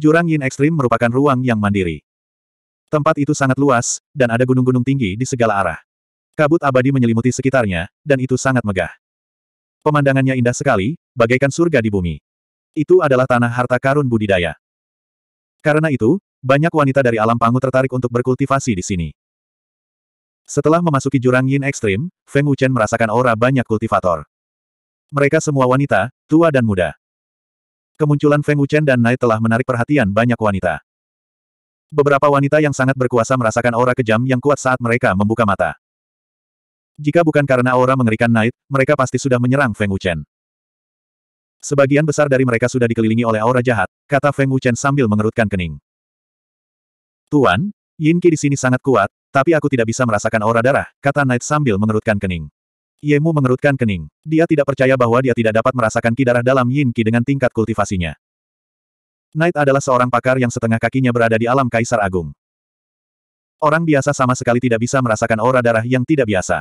Jurang Yin Ekstrim merupakan ruang yang mandiri. Tempat itu sangat luas, dan ada gunung-gunung tinggi di segala arah. Kabut abadi menyelimuti sekitarnya, dan itu sangat megah. Pemandangannya indah sekali, bagaikan surga di bumi. Itu adalah tanah harta karun budidaya. Karena itu, banyak wanita dari alam pangu tertarik untuk berkultivasi di sini. Setelah memasuki jurang Yin Ekstrim, Feng Wuchen merasakan aura banyak kultivator. Mereka semua wanita, tua dan muda. Kemunculan Feng Wuchen dan Nai telah menarik perhatian banyak wanita. Beberapa wanita yang sangat berkuasa merasakan aura kejam yang kuat saat mereka membuka mata. Jika bukan karena aura mengerikan Nai, mereka pasti sudah menyerang Feng Wuchen. Sebagian besar dari mereka sudah dikelilingi oleh aura jahat, kata Feng Wuchen sambil mengerutkan kening. Tuan, Yin Qi di sini sangat kuat, tapi aku tidak bisa merasakan aura darah, kata Knight sambil mengerutkan kening. Yemu mengerutkan kening. Dia tidak percaya bahwa dia tidak dapat merasakan ki darah dalam yin Qi dengan tingkat kultivasinya. Knight adalah seorang pakar yang setengah kakinya berada di alam kaisar agung. Orang biasa sama sekali tidak bisa merasakan aura darah yang tidak biasa.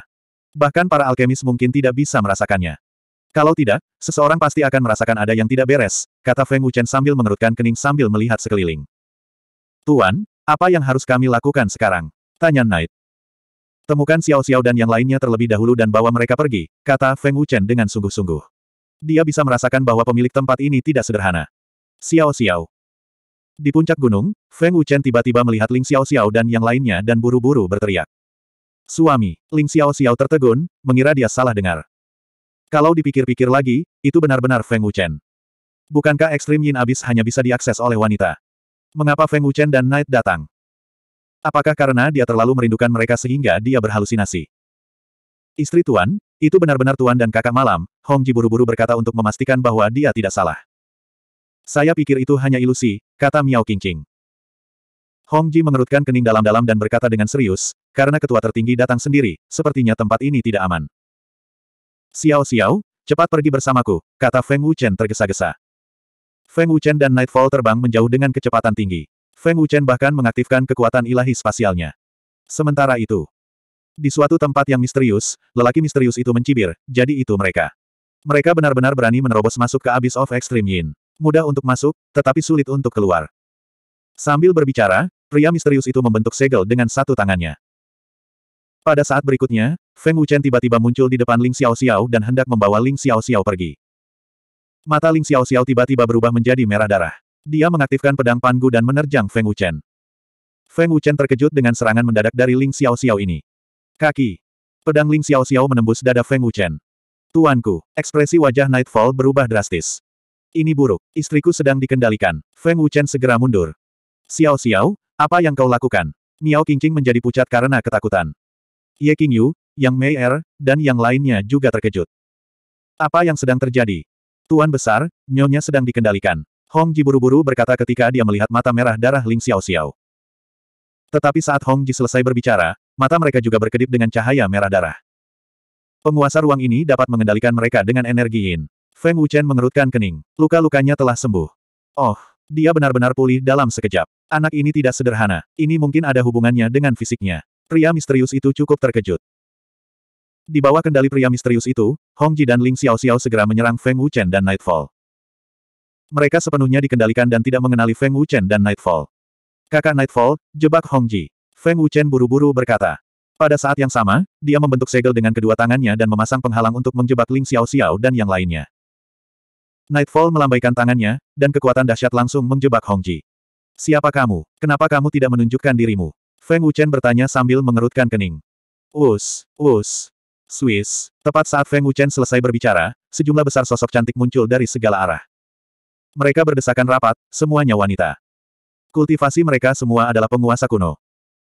Bahkan para alkemis mungkin tidak bisa merasakannya. Kalau tidak, seseorang pasti akan merasakan ada yang tidak beres, kata Feng Wuchen sambil mengerutkan kening sambil melihat sekeliling. Tuan, apa yang harus kami lakukan sekarang? Tanya Knight. Temukan Xiao Xiao dan yang lainnya terlebih dahulu dan bawa mereka pergi, kata Feng Wuchen dengan sungguh-sungguh. Dia bisa merasakan bahwa pemilik tempat ini tidak sederhana. Xiao Xiao. Di puncak gunung, Feng Wuchen tiba-tiba melihat Ling Xiao Xiao dan yang lainnya dan buru-buru berteriak. Suami, Ling Xiao Xiao tertegun, mengira dia salah dengar. Kalau dipikir-pikir lagi, itu benar-benar Feng Wuchen. Bukankah ekstrim Yin abis hanya bisa diakses oleh wanita? Mengapa Feng Wuchen dan Knight datang? Apakah karena dia terlalu merindukan mereka sehingga dia berhalusinasi? Istri Tuan, itu benar-benar Tuan dan kakak malam, Hong Ji buru-buru berkata untuk memastikan bahwa dia tidak salah. Saya pikir itu hanya ilusi, kata Miao Qingqing. Hong Ji mengerutkan kening dalam-dalam dan berkata dengan serius, karena ketua tertinggi datang sendiri, sepertinya tempat ini tidak aman. Xiao Xiao, cepat pergi bersamaku, kata Feng Wuchen tergesa-gesa. Feng Wuchen dan Nightfall terbang menjauh dengan kecepatan tinggi. Feng Wuchen bahkan mengaktifkan kekuatan ilahi spasialnya. Sementara itu, di suatu tempat yang misterius, lelaki misterius itu mencibir, jadi itu mereka. Mereka benar-benar berani menerobos masuk ke Abyss of Extreme Yin. Mudah untuk masuk, tetapi sulit untuk keluar. Sambil berbicara, pria misterius itu membentuk segel dengan satu tangannya. Pada saat berikutnya, Feng Wuchen tiba-tiba muncul di depan Ling Xiao Xiao dan hendak membawa Ling Xiao Xiao pergi. Mata Ling Xiao Xiao tiba-tiba berubah menjadi merah darah. Dia mengaktifkan pedang Pangu dan menerjang Feng Wuchen. Feng Wuchen terkejut dengan serangan mendadak dari Ling Xiao Xiao ini. Kaki. Pedang Ling Xiao Xiao menembus dada Feng Wuchen. Tuanku, ekspresi wajah Nightfall berubah drastis. Ini buruk, istriku sedang dikendalikan. Feng Wuchen segera mundur. Xiao Xiao, apa yang kau lakukan? Miao Qingqing menjadi pucat karena ketakutan. Ye Qingyu, Yang Mei Er, dan yang lainnya juga terkejut. Apa yang sedang terjadi? Tuan besar, nyonya sedang dikendalikan. Hong Ji buru-buru berkata ketika dia melihat mata merah darah Ling Xiao Xiao. Tetapi saat Hong Ji selesai berbicara, mata mereka juga berkedip dengan cahaya merah darah. Penguasa ruang ini dapat mengendalikan mereka dengan energi yin. Feng Wuchen mengerutkan kening. Luka-lukanya telah sembuh. Oh, dia benar-benar pulih dalam sekejap. Anak ini tidak sederhana. Ini mungkin ada hubungannya dengan fisiknya. Pria misterius itu cukup terkejut. Di bawah kendali pria misterius itu, Hong Ji dan Ling Xiao Xiao segera menyerang Feng Wuchen dan Nightfall. Mereka sepenuhnya dikendalikan dan tidak mengenali Feng Wuchen dan Nightfall. Kakak Nightfall, jebak Hongji. Feng Wuchen buru-buru berkata. Pada saat yang sama, dia membentuk segel dengan kedua tangannya dan memasang penghalang untuk menjebak Ling Xiao Xiao dan yang lainnya. Nightfall melambaikan tangannya, dan kekuatan dahsyat langsung menjebak Hongji. Siapa kamu? Kenapa kamu tidak menunjukkan dirimu? Feng Wuchen bertanya sambil mengerutkan kening. Us, us, Swiss. Tepat saat Feng Wuchen selesai berbicara, sejumlah besar sosok cantik muncul dari segala arah. Mereka berdesakan rapat, semuanya wanita. Kultivasi mereka semua adalah penguasa kuno.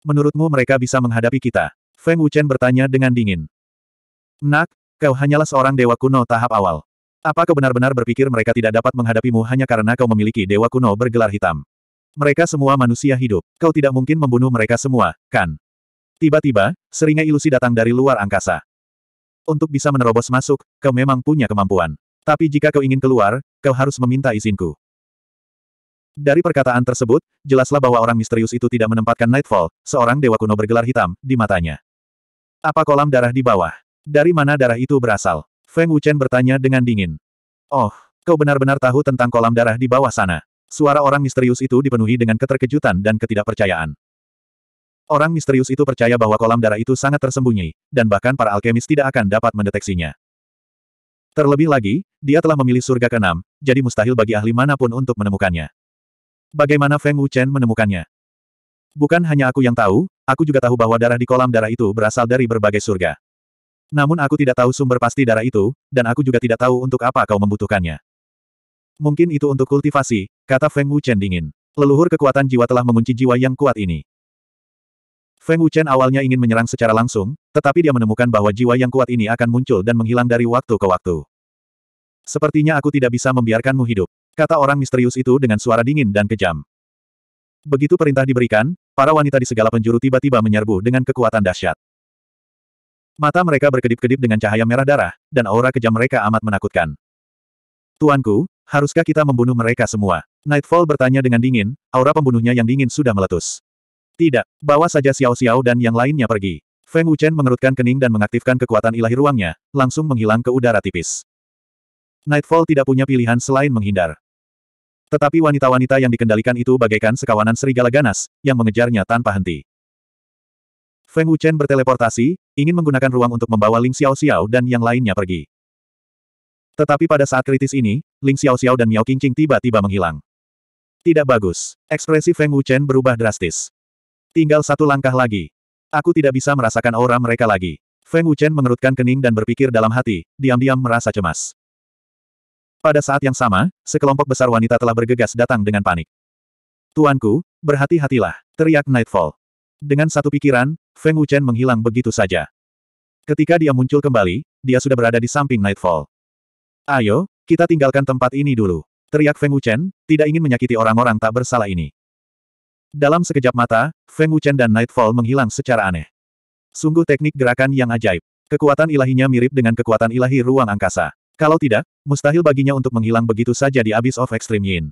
Menurutmu mereka bisa menghadapi kita? Feng Wuchen bertanya dengan dingin. Nak, kau hanyalah seorang dewa kuno tahap awal. Apa kau benar-benar berpikir mereka tidak dapat menghadapimu hanya karena kau memiliki dewa kuno bergelar hitam? Mereka semua manusia hidup. Kau tidak mungkin membunuh mereka semua, kan? Tiba-tiba, seringai ilusi datang dari luar angkasa. Untuk bisa menerobos masuk, kau memang punya kemampuan. Tapi jika kau ingin keluar, Kau harus meminta izinku. Dari perkataan tersebut, jelaslah bahwa orang misterius itu tidak menempatkan Nightfall, seorang dewa kuno bergelar hitam, di matanya. Apa kolam darah di bawah? Dari mana darah itu berasal? Feng Wuchen bertanya dengan dingin. Oh, kau benar-benar tahu tentang kolam darah di bawah sana. Suara orang misterius itu dipenuhi dengan keterkejutan dan ketidakpercayaan. Orang misterius itu percaya bahwa kolam darah itu sangat tersembunyi, dan bahkan para alkemis tidak akan dapat mendeteksinya. Terlebih lagi, dia telah memilih surga keenam, jadi mustahil bagi ahli manapun untuk menemukannya. Bagaimana Feng Wuchen menemukannya? Bukan hanya aku yang tahu, aku juga tahu bahwa darah di kolam darah itu berasal dari berbagai surga. Namun aku tidak tahu sumber pasti darah itu, dan aku juga tidak tahu untuk apa kau membutuhkannya. Mungkin itu untuk kultivasi, kata Feng Wuchen dingin. Leluhur kekuatan jiwa telah mengunci jiwa yang kuat ini. Feng Wuchen awalnya ingin menyerang secara langsung, tetapi dia menemukan bahwa jiwa yang kuat ini akan muncul dan menghilang dari waktu ke waktu. Sepertinya aku tidak bisa membiarkanmu hidup, kata orang misterius itu dengan suara dingin dan kejam. Begitu perintah diberikan, para wanita di segala penjuru tiba-tiba menyerbu dengan kekuatan dahsyat. Mata mereka berkedip-kedip dengan cahaya merah darah, dan aura kejam mereka amat menakutkan. Tuanku, haruskah kita membunuh mereka semua? Nightfall bertanya dengan dingin, aura pembunuhnya yang dingin sudah meletus. Tidak, bawa saja Xiao Xiao dan yang lainnya pergi. Feng Wuchen mengerutkan kening dan mengaktifkan kekuatan ilahi ruangnya, langsung menghilang ke udara tipis. Nightfall tidak punya pilihan selain menghindar. Tetapi wanita-wanita yang dikendalikan itu bagaikan sekawanan serigala ganas, yang mengejarnya tanpa henti. Feng Wuchen berteleportasi, ingin menggunakan ruang untuk membawa Ling Xiao Xiao dan yang lainnya pergi. Tetapi pada saat kritis ini, Ling Xiao Xiao dan Miao Qingqing tiba-tiba menghilang. Tidak bagus. Ekspresi Feng Wuchen berubah drastis. Tinggal satu langkah lagi. Aku tidak bisa merasakan aura mereka lagi. Feng Wuchen mengerutkan kening dan berpikir dalam hati, diam-diam merasa cemas. Pada saat yang sama, sekelompok besar wanita telah bergegas datang dengan panik. Tuanku, berhati-hatilah, teriak Nightfall. Dengan satu pikiran, Feng Wuchen menghilang begitu saja. Ketika dia muncul kembali, dia sudah berada di samping Nightfall. Ayo, kita tinggalkan tempat ini dulu. Teriak Feng Wuchen, tidak ingin menyakiti orang-orang tak bersalah ini. Dalam sekejap mata, Feng Wuchen dan Nightfall menghilang secara aneh. Sungguh teknik gerakan yang ajaib. Kekuatan ilahinya mirip dengan kekuatan ilahi ruang angkasa. Kalau tidak, mustahil baginya untuk menghilang begitu saja di Abyss of Extreme Yin.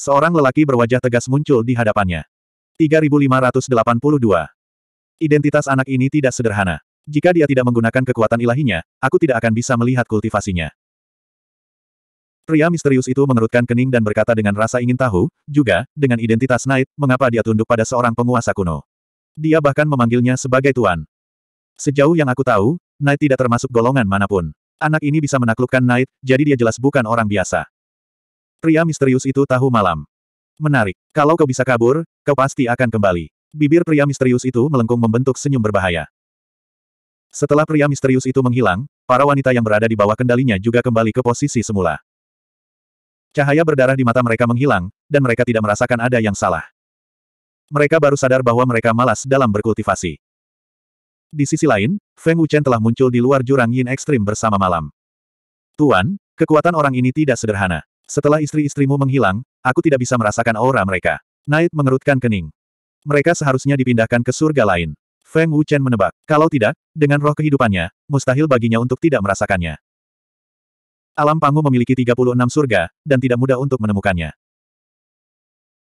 Seorang lelaki berwajah tegas muncul di hadapannya. 3582. Identitas anak ini tidak sederhana. Jika dia tidak menggunakan kekuatan ilahinya, aku tidak akan bisa melihat kultivasinya. Pria misterius itu mengerutkan kening dan berkata dengan rasa ingin tahu, juga, dengan identitas Knight, mengapa dia tunduk pada seorang penguasa kuno. Dia bahkan memanggilnya sebagai tuan. Sejauh yang aku tahu, Knight tidak termasuk golongan manapun. Anak ini bisa menaklukkan Knight, jadi dia jelas bukan orang biasa. Pria misterius itu tahu malam. Menarik. Kalau kau bisa kabur, kau pasti akan kembali. Bibir pria misterius itu melengkung membentuk senyum berbahaya. Setelah pria misterius itu menghilang, para wanita yang berada di bawah kendalinya juga kembali ke posisi semula. Cahaya berdarah di mata mereka menghilang, dan mereka tidak merasakan ada yang salah. Mereka baru sadar bahwa mereka malas dalam berkultivasi. Di sisi lain, Feng Wuchen telah muncul di luar jurang yin ekstrim bersama malam. Tuan, kekuatan orang ini tidak sederhana. Setelah istri-istrimu menghilang, aku tidak bisa merasakan aura mereka. Knight mengerutkan kening. Mereka seharusnya dipindahkan ke surga lain. Feng Wuchen menebak, kalau tidak, dengan roh kehidupannya, mustahil baginya untuk tidak merasakannya. Alam Pangu memiliki 36 surga, dan tidak mudah untuk menemukannya.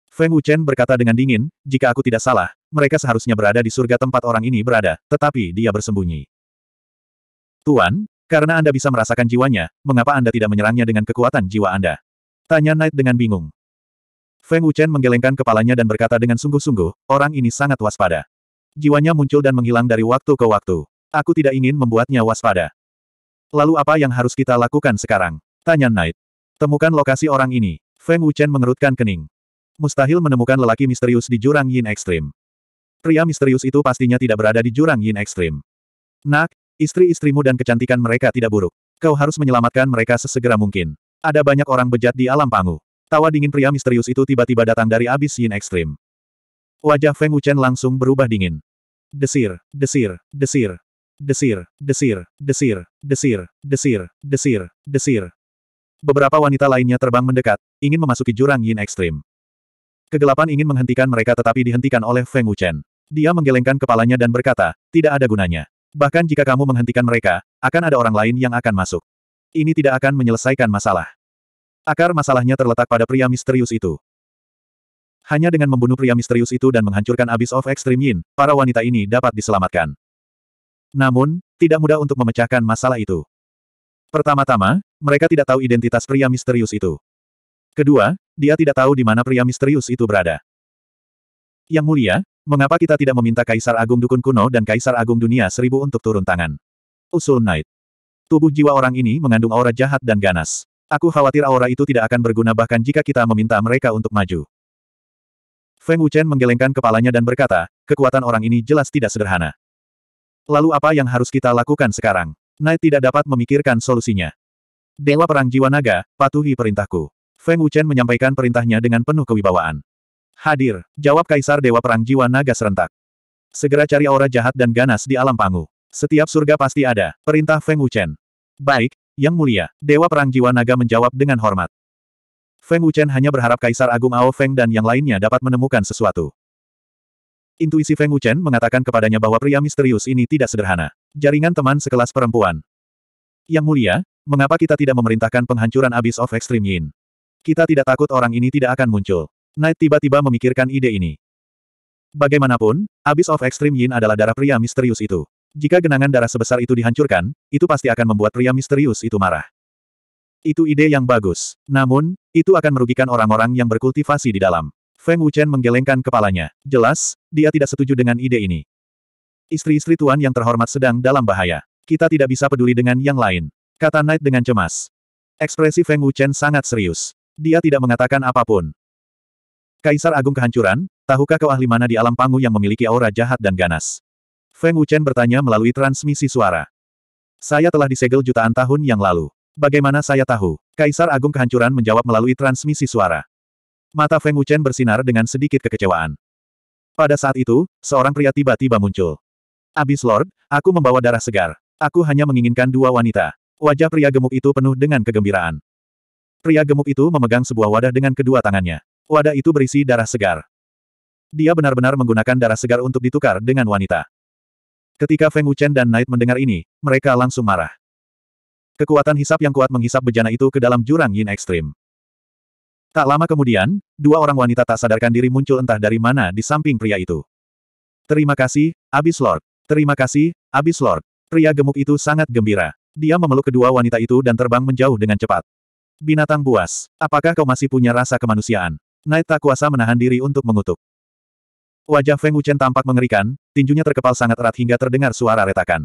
Feng Wuchen berkata dengan dingin, jika aku tidak salah, mereka seharusnya berada di surga tempat orang ini berada, tetapi dia bersembunyi. Tuan, karena Anda bisa merasakan jiwanya, mengapa Anda tidak menyerangnya dengan kekuatan jiwa Anda? Tanya Knight dengan bingung. Feng Wuchen menggelengkan kepalanya dan berkata dengan sungguh-sungguh, orang ini sangat waspada. Jiwanya muncul dan menghilang dari waktu ke waktu. Aku tidak ingin membuatnya waspada. Lalu apa yang harus kita lakukan sekarang? Tanya Knight. Temukan lokasi orang ini. Feng Wuchen mengerutkan kening. Mustahil menemukan lelaki misterius di jurang Yin Ekstrim. Pria misterius itu pastinya tidak berada di jurang Yin Ekstrim. Nak, istri-istrimu dan kecantikan mereka tidak buruk. Kau harus menyelamatkan mereka sesegera mungkin. Ada banyak orang bejat di alam pangu. Tawa dingin pria misterius itu tiba-tiba datang dari abis Yin Ekstrim. Wajah Feng Wuchen langsung berubah dingin. Desir, desir, desir. Desir, desir, desir, desir, desir, desir, desir. Beberapa wanita lainnya terbang mendekat, ingin memasuki jurang yin ekstrim. Kegelapan ingin menghentikan mereka tetapi dihentikan oleh Feng Wuchen. Dia menggelengkan kepalanya dan berkata, tidak ada gunanya. Bahkan jika kamu menghentikan mereka, akan ada orang lain yang akan masuk. Ini tidak akan menyelesaikan masalah. Akar masalahnya terletak pada pria misterius itu. Hanya dengan membunuh pria misterius itu dan menghancurkan Abyss of Extreme Yin, para wanita ini dapat diselamatkan. Namun, tidak mudah untuk memecahkan masalah itu. Pertama-tama, mereka tidak tahu identitas pria misterius itu. Kedua, dia tidak tahu di mana pria misterius itu berada. Yang mulia, mengapa kita tidak meminta Kaisar Agung Dukun Kuno dan Kaisar Agung Dunia Seribu untuk turun tangan? Usul Knight. Tubuh jiwa orang ini mengandung aura jahat dan ganas. Aku khawatir aura itu tidak akan berguna bahkan jika kita meminta mereka untuk maju. Feng Wuchen menggelengkan kepalanya dan berkata, kekuatan orang ini jelas tidak sederhana. Lalu apa yang harus kita lakukan sekarang? Knight tidak dapat memikirkan solusinya. Dewa Perang Jiwa Naga, patuhi perintahku. Feng Wuchen menyampaikan perintahnya dengan penuh kewibawaan. Hadir, jawab Kaisar Dewa Perang Jiwa Naga serentak. Segera cari aura jahat dan ganas di alam pangu. Setiap surga pasti ada, perintah Feng Wuchen. Baik, Yang Mulia, Dewa Perang Jiwa Naga menjawab dengan hormat. Feng Wuchen hanya berharap Kaisar Agung Ao Feng dan yang lainnya dapat menemukan sesuatu. Intuisi Feng Wuchen mengatakan kepadanya bahwa pria misterius ini tidak sederhana. Jaringan teman sekelas perempuan. Yang mulia, mengapa kita tidak memerintahkan penghancuran Abyss of Extreme Yin? Kita tidak takut orang ini tidak akan muncul. Knight tiba-tiba memikirkan ide ini. Bagaimanapun, Abyss of Extreme Yin adalah darah pria misterius itu. Jika genangan darah sebesar itu dihancurkan, itu pasti akan membuat pria misterius itu marah. Itu ide yang bagus. Namun, itu akan merugikan orang-orang yang berkultivasi di dalam. Feng Wuchen menggelengkan kepalanya. Jelas, dia tidak setuju dengan ide ini. Istri-istri tuan yang terhormat sedang dalam bahaya. Kita tidak bisa peduli dengan yang lain. Kata Knight dengan cemas. Ekspresi Feng Wuchen sangat serius. Dia tidak mengatakan apapun. Kaisar Agung Kehancuran, tahukah kau ahli mana di alam pangu yang memiliki aura jahat dan ganas? Feng Wuchen bertanya melalui transmisi suara. Saya telah disegel jutaan tahun yang lalu. Bagaimana saya tahu? Kaisar Agung Kehancuran menjawab melalui transmisi suara. Mata Feng Wuchen bersinar dengan sedikit kekecewaan. Pada saat itu, seorang pria tiba-tiba muncul. Abis Lord, aku membawa darah segar. Aku hanya menginginkan dua wanita. Wajah pria gemuk itu penuh dengan kegembiraan. Pria gemuk itu memegang sebuah wadah dengan kedua tangannya. Wadah itu berisi darah segar. Dia benar-benar menggunakan darah segar untuk ditukar dengan wanita. Ketika Feng Wuchen dan Knight mendengar ini, mereka langsung marah. Kekuatan hisap yang kuat menghisap bejana itu ke dalam jurang yin ekstrim. Tak lama kemudian, dua orang wanita tak sadarkan diri muncul entah dari mana di samping pria itu. Terima kasih, Abis Lord. Terima kasih, Abis Lord. Pria gemuk itu sangat gembira. Dia memeluk kedua wanita itu dan terbang menjauh dengan cepat. Binatang buas, apakah kau masih punya rasa kemanusiaan? Knight tak kuasa menahan diri untuk mengutuk. Wajah Feng Wuchen tampak mengerikan, tinjunya terkepal sangat erat hingga terdengar suara retakan.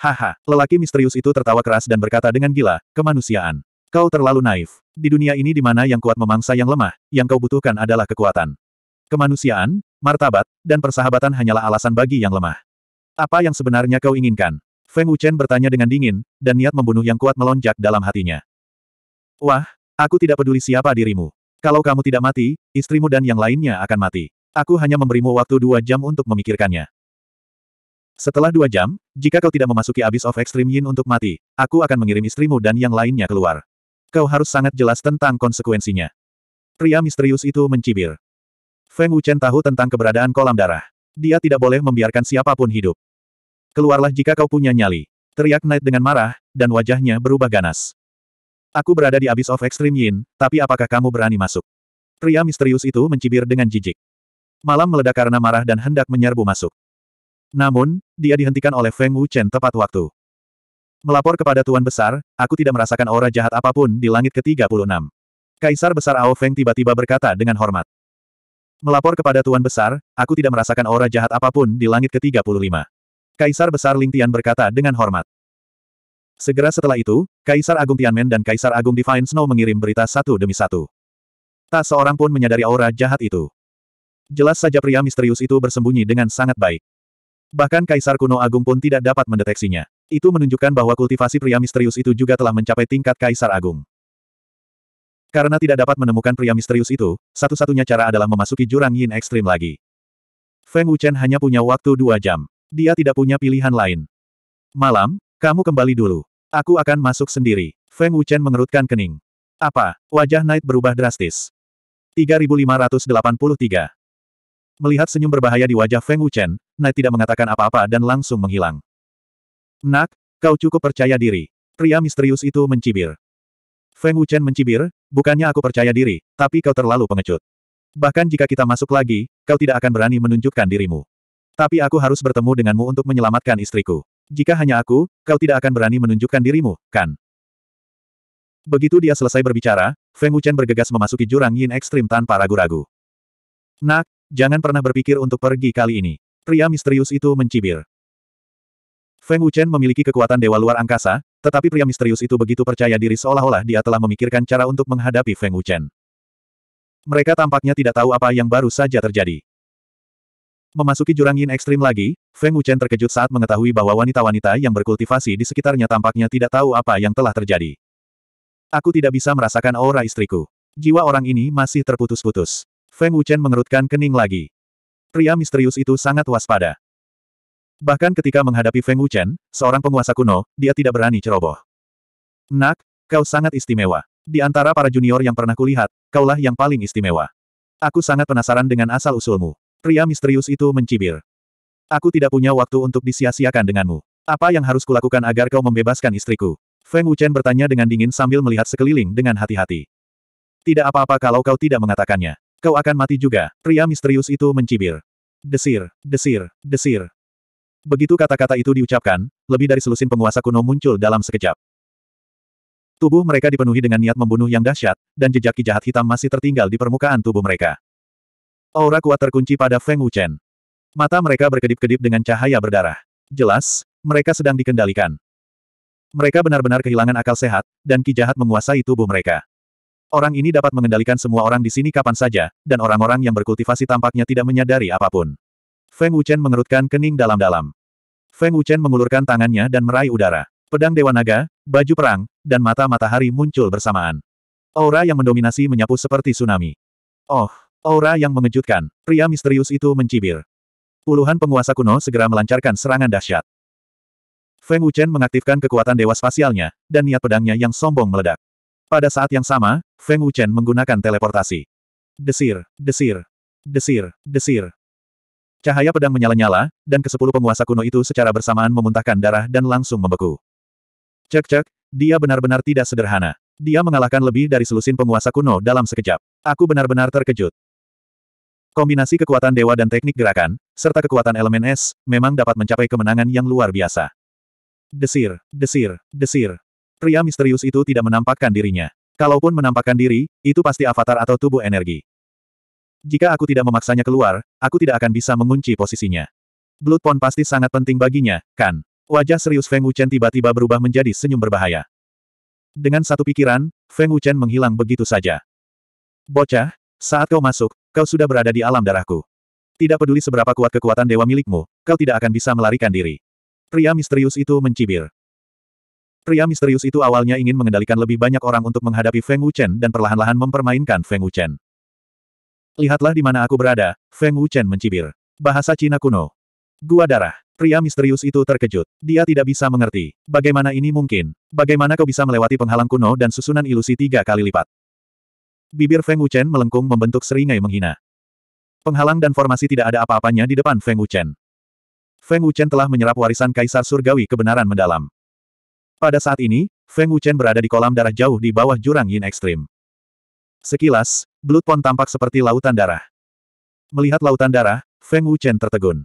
Haha, lelaki misterius itu tertawa keras dan berkata dengan gila, kemanusiaan. Kau terlalu naif. Di dunia ini di mana yang kuat memangsa yang lemah, yang kau butuhkan adalah kekuatan. Kemanusiaan, martabat, dan persahabatan hanyalah alasan bagi yang lemah. Apa yang sebenarnya kau inginkan? Feng Wuchen bertanya dengan dingin, dan niat membunuh yang kuat melonjak dalam hatinya. Wah, aku tidak peduli siapa dirimu. Kalau kamu tidak mati, istrimu dan yang lainnya akan mati. Aku hanya memberimu waktu dua jam untuk memikirkannya. Setelah dua jam, jika kau tidak memasuki Abyss of Extreme Yin untuk mati, aku akan mengirim istrimu dan yang lainnya keluar. Kau harus sangat jelas tentang konsekuensinya. Pria misterius itu mencibir. Feng Wuchen tahu tentang keberadaan kolam darah. Dia tidak boleh membiarkan siapapun hidup. Keluarlah jika kau punya nyali. Teriak Knight dengan marah, dan wajahnya berubah ganas. Aku berada di Abyss of Extreme Yin, tapi apakah kamu berani masuk? Pria misterius itu mencibir dengan jijik. Malam meledak karena marah dan hendak menyerbu masuk. Namun, dia dihentikan oleh Feng Wuchen tepat waktu. Melapor kepada Tuan Besar, aku tidak merasakan aura jahat apapun di langit ke-36. Kaisar Besar Ao Feng tiba-tiba berkata dengan hormat. Melapor kepada Tuan Besar, aku tidak merasakan aura jahat apapun di langit ke-35. Kaisar Besar Ling Tian berkata dengan hormat. Segera setelah itu, Kaisar Agung Tianmen dan Kaisar Agung Divine Snow mengirim berita satu demi satu. Tak seorang pun menyadari aura jahat itu. Jelas saja pria misterius itu bersembunyi dengan sangat baik. Bahkan Kaisar kuno Agung pun tidak dapat mendeteksinya. Itu menunjukkan bahwa kultivasi pria misterius itu juga telah mencapai tingkat Kaisar Agung. Karena tidak dapat menemukan pria misterius itu, satu-satunya cara adalah memasuki jurang yin ekstrim lagi. Feng Wuchen hanya punya waktu dua jam. Dia tidak punya pilihan lain. Malam, kamu kembali dulu. Aku akan masuk sendiri. Feng Wuchen mengerutkan kening. Apa? Wajah Knight berubah drastis. 3583. Melihat senyum berbahaya di wajah Feng Wuchen, Knight tidak mengatakan apa-apa dan langsung menghilang. Nak, kau cukup percaya diri. Pria misterius itu mencibir. Feng Wuchen mencibir, bukannya aku percaya diri, tapi kau terlalu pengecut. Bahkan jika kita masuk lagi, kau tidak akan berani menunjukkan dirimu. Tapi aku harus bertemu denganmu untuk menyelamatkan istriku. Jika hanya aku, kau tidak akan berani menunjukkan dirimu, kan? Begitu dia selesai berbicara, Feng Wuchen bergegas memasuki jurang yin ekstrim tanpa ragu-ragu. Nak, jangan pernah berpikir untuk pergi kali ini. Pria misterius itu mencibir. Feng Wuchen memiliki kekuatan dewa luar angkasa, tetapi pria misterius itu begitu percaya diri seolah-olah dia telah memikirkan cara untuk menghadapi Feng Wuchen. Mereka tampaknya tidak tahu apa yang baru saja terjadi. Memasuki jurang yin ekstrim lagi, Feng Wuchen terkejut saat mengetahui bahwa wanita-wanita yang berkultivasi di sekitarnya tampaknya tidak tahu apa yang telah terjadi. Aku tidak bisa merasakan aura istriku. Jiwa orang ini masih terputus-putus. Feng Wuchen mengerutkan kening lagi. Pria misterius itu sangat waspada. Bahkan ketika menghadapi Feng Wuchen, seorang penguasa kuno, dia tidak berani ceroboh. Nak, kau sangat istimewa. Di antara para junior yang pernah kulihat, kaulah yang paling istimewa. Aku sangat penasaran dengan asal-usulmu. Pria misterius itu mencibir. Aku tidak punya waktu untuk disia-siakan denganmu. Apa yang harus kulakukan agar kau membebaskan istriku? Feng Wuchen bertanya dengan dingin sambil melihat sekeliling dengan hati-hati. Tidak apa-apa kalau kau tidak mengatakannya. Kau akan mati juga, pria misterius itu mencibir. Desir, desir, desir. Begitu kata-kata itu diucapkan, lebih dari selusin penguasa kuno muncul dalam sekejap. Tubuh mereka dipenuhi dengan niat membunuh yang dahsyat, dan jejak kijahat hitam masih tertinggal di permukaan tubuh mereka. Aura kuat terkunci pada Feng Wuchen. Mata mereka berkedip-kedip dengan cahaya berdarah. Jelas, mereka sedang dikendalikan. Mereka benar-benar kehilangan akal sehat, dan kijahat menguasai tubuh mereka. Orang ini dapat mengendalikan semua orang di sini kapan saja, dan orang-orang yang berkultivasi tampaknya tidak menyadari apapun. Feng Wuchen mengerutkan kening dalam-dalam. Feng Wuchen mengulurkan tangannya dan meraih udara. Pedang Dewa Naga, baju perang, dan mata matahari muncul bersamaan. Aura yang mendominasi menyapu seperti tsunami. Oh, aura yang mengejutkan, pria misterius itu mencibir. Puluhan penguasa kuno segera melancarkan serangan dahsyat. Feng Wuchen mengaktifkan kekuatan dewa spasialnya, dan niat pedangnya yang sombong meledak. Pada saat yang sama, Feng Wuchen menggunakan teleportasi. Desir, desir, desir, desir. Cahaya pedang menyala-nyala, dan kesepuluh penguasa kuno itu secara bersamaan memuntahkan darah dan langsung membeku. Cek-cek, dia benar-benar tidak sederhana. Dia mengalahkan lebih dari selusin penguasa kuno dalam sekejap. Aku benar-benar terkejut. Kombinasi kekuatan dewa dan teknik gerakan, serta kekuatan elemen es, memang dapat mencapai kemenangan yang luar biasa. Desir, desir, desir. Pria misterius itu tidak menampakkan dirinya. Kalaupun menampakkan diri, itu pasti avatar atau tubuh energi. Jika aku tidak memaksanya keluar, aku tidak akan bisa mengunci posisinya. Blood Pond pasti sangat penting baginya, kan? Wajah serius Feng Wuchen tiba-tiba berubah menjadi senyum berbahaya. Dengan satu pikiran, Feng Wuchen menghilang begitu saja. Bocah, saat kau masuk, kau sudah berada di alam darahku. Tidak peduli seberapa kuat kekuatan dewa milikmu, kau tidak akan bisa melarikan diri. Pria misterius itu mencibir. Pria misterius itu awalnya ingin mengendalikan lebih banyak orang untuk menghadapi Feng Wuchen dan perlahan-lahan mempermainkan Feng Wuchen. Lihatlah di mana aku berada, Feng Wuchen mencibir. Bahasa Cina kuno. Gua darah. Pria misterius itu terkejut. Dia tidak bisa mengerti. Bagaimana ini mungkin? Bagaimana kau bisa melewati penghalang kuno dan susunan ilusi tiga kali lipat? Bibir Feng Wuchen melengkung membentuk seringai menghina. Penghalang dan formasi tidak ada apa-apanya di depan Feng Wuchen. Feng Wuchen telah menyerap warisan Kaisar Surgawi kebenaran mendalam. Pada saat ini, Feng Wuchen berada di kolam darah jauh di bawah jurang yin ekstrim. Sekilas, Blood Pond tampak seperti lautan darah. Melihat lautan darah, Feng Wuchen tertegun.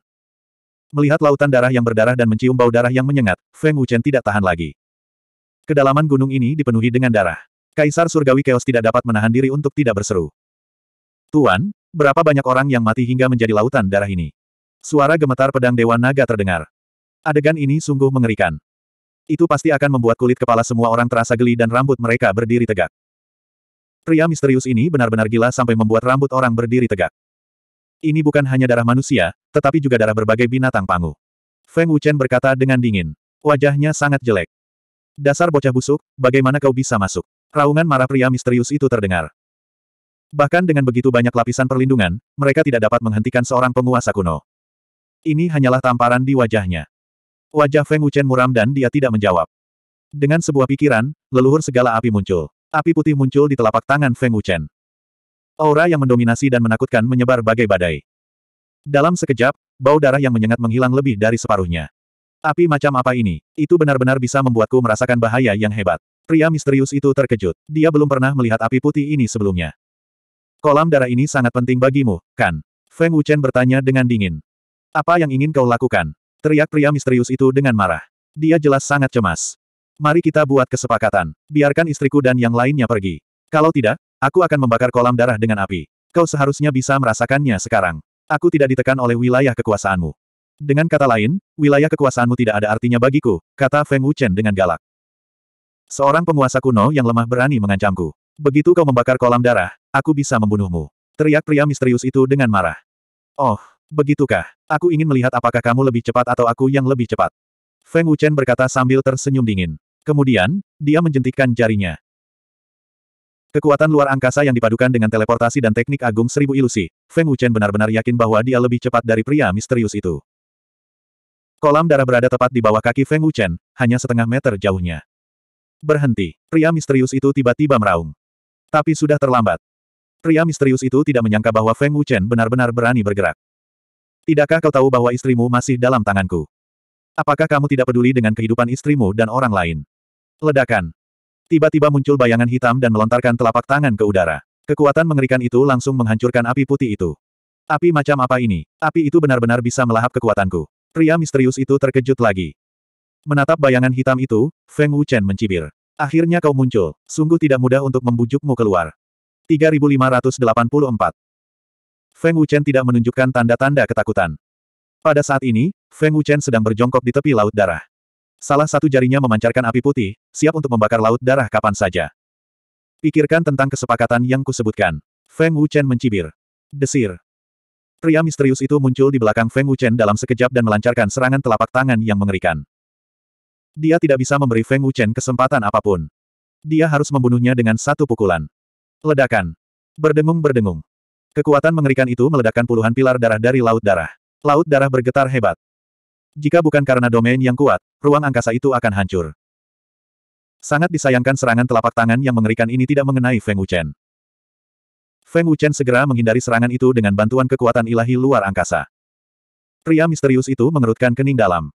Melihat lautan darah yang berdarah dan mencium bau darah yang menyengat, Feng Wuchen tidak tahan lagi. Kedalaman gunung ini dipenuhi dengan darah. Kaisar Surgawi Chaos tidak dapat menahan diri untuk tidak berseru. Tuan, berapa banyak orang yang mati hingga menjadi lautan darah ini? Suara gemetar pedang Dewa Naga terdengar. Adegan ini sungguh mengerikan. Itu pasti akan membuat kulit kepala semua orang terasa geli dan rambut mereka berdiri tegak. Pria misterius ini benar-benar gila sampai membuat rambut orang berdiri tegak. Ini bukan hanya darah manusia, tetapi juga darah berbagai binatang pangu. Feng Wuchen berkata dengan dingin. Wajahnya sangat jelek. Dasar bocah busuk, bagaimana kau bisa masuk? Raungan marah pria misterius itu terdengar. Bahkan dengan begitu banyak lapisan perlindungan, mereka tidak dapat menghentikan seorang penguasa kuno. Ini hanyalah tamparan di wajahnya. Wajah Feng Wuchen muram dan dia tidak menjawab. Dengan sebuah pikiran, leluhur segala api muncul. Api putih muncul di telapak tangan Feng Wuchen. Aura yang mendominasi dan menakutkan menyebar bagai badai. Dalam sekejap, bau darah yang menyengat menghilang lebih dari separuhnya. Api macam apa ini? Itu benar-benar bisa membuatku merasakan bahaya yang hebat. Pria misterius itu terkejut. Dia belum pernah melihat api putih ini sebelumnya. Kolam darah ini sangat penting bagimu, kan? Feng Wuchen bertanya dengan dingin. Apa yang ingin kau lakukan? Teriak pria misterius itu dengan marah. Dia jelas sangat cemas. Mari kita buat kesepakatan. Biarkan istriku dan yang lainnya pergi. Kalau tidak, aku akan membakar kolam darah dengan api. Kau seharusnya bisa merasakannya sekarang. Aku tidak ditekan oleh wilayah kekuasaanmu. Dengan kata lain, wilayah kekuasaanmu tidak ada artinya bagiku, kata Feng Wuchen dengan galak. Seorang penguasa kuno yang lemah berani mengancamku. Begitu kau membakar kolam darah, aku bisa membunuhmu. Teriak pria misterius itu dengan marah. Oh, begitukah? Aku ingin melihat apakah kamu lebih cepat atau aku yang lebih cepat. Feng Wuchen berkata sambil tersenyum dingin. Kemudian, dia menjentikkan jarinya. Kekuatan luar angkasa yang dipadukan dengan teleportasi dan teknik agung seribu ilusi, Feng Wuchen benar-benar yakin bahwa dia lebih cepat dari pria misterius itu. Kolam darah berada tepat di bawah kaki Feng Wuchen, hanya setengah meter jauhnya. Berhenti, pria misterius itu tiba-tiba meraung. Tapi sudah terlambat. Pria misterius itu tidak menyangka bahwa Feng Wuchen benar-benar berani bergerak. Tidakkah kau tahu bahwa istrimu masih dalam tanganku? Apakah kamu tidak peduli dengan kehidupan istrimu dan orang lain? Ledakan. Tiba-tiba muncul bayangan hitam dan melontarkan telapak tangan ke udara. Kekuatan mengerikan itu langsung menghancurkan api putih itu. Api macam apa ini? Api itu benar-benar bisa melahap kekuatanku. Pria misterius itu terkejut lagi. Menatap bayangan hitam itu, Feng Wuchen mencibir. Akhirnya kau muncul. Sungguh tidak mudah untuk membujukmu keluar. 3584. Feng Wuchen tidak menunjukkan tanda-tanda ketakutan. Pada saat ini, Feng Wuchen sedang berjongkok di tepi laut darah. Salah satu jarinya memancarkan api putih, siap untuk membakar laut darah kapan saja. Pikirkan tentang kesepakatan yang kusebutkan. Feng Wuchen mencibir. Desir. Pria misterius itu muncul di belakang Feng Wuchen dalam sekejap dan melancarkan serangan telapak tangan yang mengerikan. Dia tidak bisa memberi Feng Wuchen kesempatan apapun. Dia harus membunuhnya dengan satu pukulan. Ledakan. Berdengung-berdengung. Kekuatan mengerikan itu meledakkan puluhan pilar darah dari Laut Darah. Laut Darah bergetar hebat. Jika bukan karena domain yang kuat, ruang angkasa itu akan hancur. Sangat disayangkan serangan telapak tangan yang mengerikan ini tidak mengenai Feng Wuchen. Feng Wuchen segera menghindari serangan itu dengan bantuan kekuatan ilahi luar angkasa. Pria misterius itu mengerutkan kening dalam.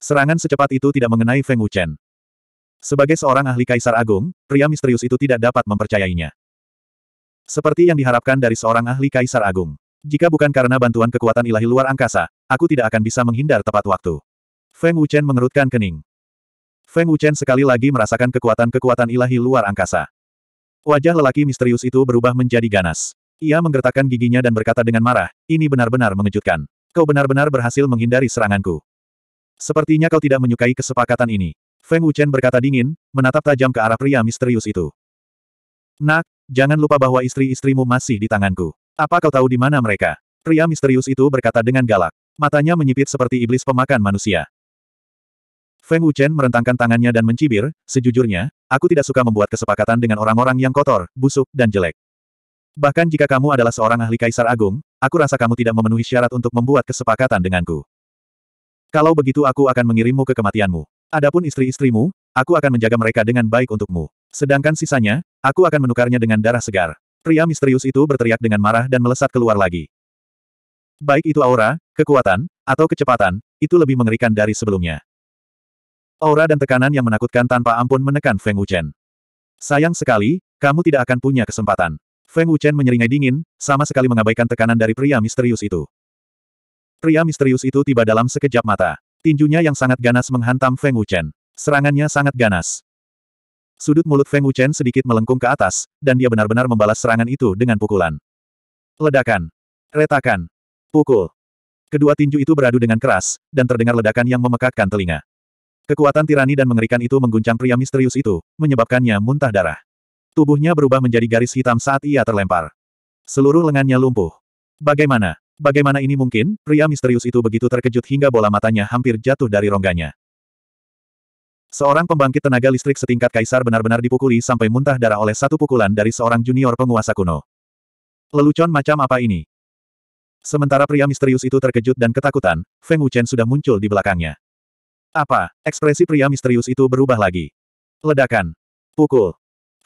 Serangan secepat itu tidak mengenai Feng Wuchen. Sebagai seorang ahli kaisar agung, pria misterius itu tidak dapat mempercayainya. Seperti yang diharapkan dari seorang ahli kaisar agung. Jika bukan karena bantuan kekuatan ilahi luar angkasa, aku tidak akan bisa menghindar tepat waktu. Feng Wuchen mengerutkan kening. Feng Wuchen sekali lagi merasakan kekuatan-kekuatan ilahi luar angkasa. Wajah lelaki misterius itu berubah menjadi ganas. Ia menggertakkan giginya dan berkata dengan marah, ini benar-benar mengejutkan. Kau benar-benar berhasil menghindari seranganku. Sepertinya kau tidak menyukai kesepakatan ini. Feng Wuchen berkata dingin, menatap tajam ke arah pria misterius itu. Nak, jangan lupa bahwa istri-istrimu masih di tanganku. Apa kau tahu di mana mereka? Pria misterius itu berkata dengan galak. Matanya menyipit seperti iblis pemakan manusia. Feng Wuchen merentangkan tangannya dan mencibir, sejujurnya, aku tidak suka membuat kesepakatan dengan orang-orang yang kotor, busuk, dan jelek. Bahkan jika kamu adalah seorang ahli kaisar agung, aku rasa kamu tidak memenuhi syarat untuk membuat kesepakatan denganku. Kalau begitu aku akan mengirimmu ke kematianmu. Adapun istri-istrimu, aku akan menjaga mereka dengan baik untukmu. Sedangkan sisanya, aku akan menukarnya dengan darah segar. Pria misterius itu berteriak dengan marah dan melesat keluar lagi. Baik itu aura, kekuatan, atau kecepatan, itu lebih mengerikan dari sebelumnya. Aura dan tekanan yang menakutkan tanpa ampun menekan Feng Wuchen. Sayang sekali, kamu tidak akan punya kesempatan. Feng Wuchen menyeringai dingin, sama sekali mengabaikan tekanan dari pria misterius itu. Pria misterius itu tiba dalam sekejap mata. Tinjunya yang sangat ganas menghantam Feng Wuchen. Serangannya sangat ganas. Sudut mulut Feng Wuchen sedikit melengkung ke atas, dan dia benar-benar membalas serangan itu dengan pukulan. Ledakan. Retakan. Pukul. Kedua tinju itu beradu dengan keras, dan terdengar ledakan yang memekakkan telinga. Kekuatan tirani dan mengerikan itu mengguncang pria misterius itu, menyebabkannya muntah darah. Tubuhnya berubah menjadi garis hitam saat ia terlempar. Seluruh lengannya lumpuh. Bagaimana? Bagaimana ini mungkin? Pria misterius itu begitu terkejut hingga bola matanya hampir jatuh dari rongganya. Seorang pembangkit tenaga listrik setingkat kaisar benar-benar dipukuli sampai muntah darah oleh satu pukulan dari seorang junior penguasa kuno. Lelucon macam apa ini? Sementara pria misterius itu terkejut dan ketakutan, Feng Wuchen sudah muncul di belakangnya. Apa? Ekspresi pria misterius itu berubah lagi. Ledakan. Pukul.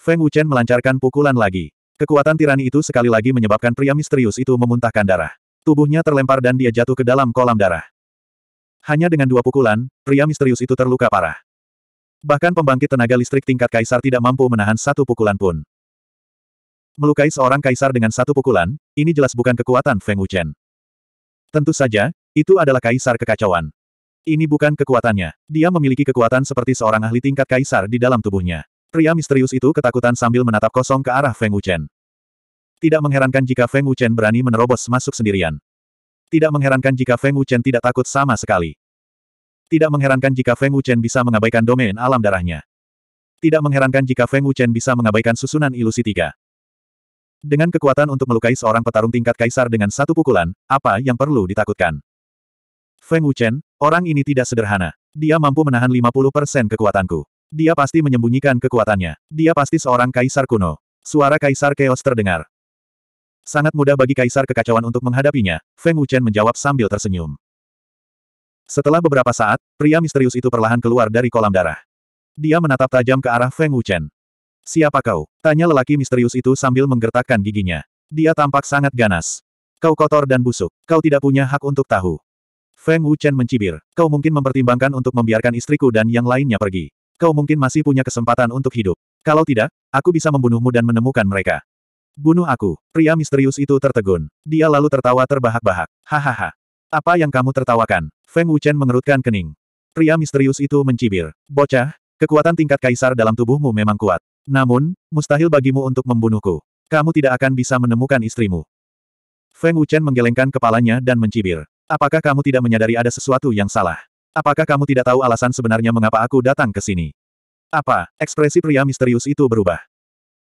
Feng Wuchen melancarkan pukulan lagi. Kekuatan tirani itu sekali lagi menyebabkan pria misterius itu memuntahkan darah. Tubuhnya terlempar dan dia jatuh ke dalam kolam darah. Hanya dengan dua pukulan, pria misterius itu terluka parah. Bahkan pembangkit tenaga listrik tingkat kaisar tidak mampu menahan satu pukulan pun. Melukai seorang kaisar dengan satu pukulan, ini jelas bukan kekuatan Feng Wuchen. Tentu saja, itu adalah kaisar kekacauan. Ini bukan kekuatannya. Dia memiliki kekuatan seperti seorang ahli tingkat kaisar di dalam tubuhnya. Pria misterius itu ketakutan sambil menatap kosong ke arah Feng Wuchen. Tidak mengherankan jika Feng Wuchen berani menerobos masuk sendirian. Tidak mengherankan jika Feng Wuchen tidak takut sama sekali. Tidak mengherankan jika Feng Wuchen bisa mengabaikan domain alam darahnya. Tidak mengherankan jika Feng Wuchen bisa mengabaikan susunan ilusi tiga. Dengan kekuatan untuk melukai seorang petarung tingkat kaisar dengan satu pukulan, apa yang perlu ditakutkan? Feng Wuchen, orang ini tidak sederhana. Dia mampu menahan 50% kekuatanku. Dia pasti menyembunyikan kekuatannya. Dia pasti seorang kaisar kuno. Suara kaisar keos terdengar. Sangat mudah bagi kaisar kekacauan untuk menghadapinya, Feng Wuchen menjawab sambil tersenyum. Setelah beberapa saat, pria misterius itu perlahan keluar dari kolam darah. Dia menatap tajam ke arah Feng Wuchen. Siapa kau? Tanya lelaki misterius itu sambil menggertakkan giginya. Dia tampak sangat ganas. Kau kotor dan busuk. Kau tidak punya hak untuk tahu. Feng Wuchen mencibir. Kau mungkin mempertimbangkan untuk membiarkan istriku dan yang lainnya pergi. Kau mungkin masih punya kesempatan untuk hidup. Kalau tidak, aku bisa membunuhmu dan menemukan mereka. Bunuh aku. Pria misterius itu tertegun. Dia lalu tertawa terbahak-bahak. Hahaha. Apa yang kamu tertawakan? Feng Wuchen mengerutkan kening. Pria misterius itu mencibir. Bocah, kekuatan tingkat kaisar dalam tubuhmu memang kuat. Namun, mustahil bagimu untuk membunuhku. Kamu tidak akan bisa menemukan istrimu. Feng Wuchen menggelengkan kepalanya dan mencibir. Apakah kamu tidak menyadari ada sesuatu yang salah? Apakah kamu tidak tahu alasan sebenarnya mengapa aku datang ke sini? Apa? Ekspresi pria misterius itu berubah.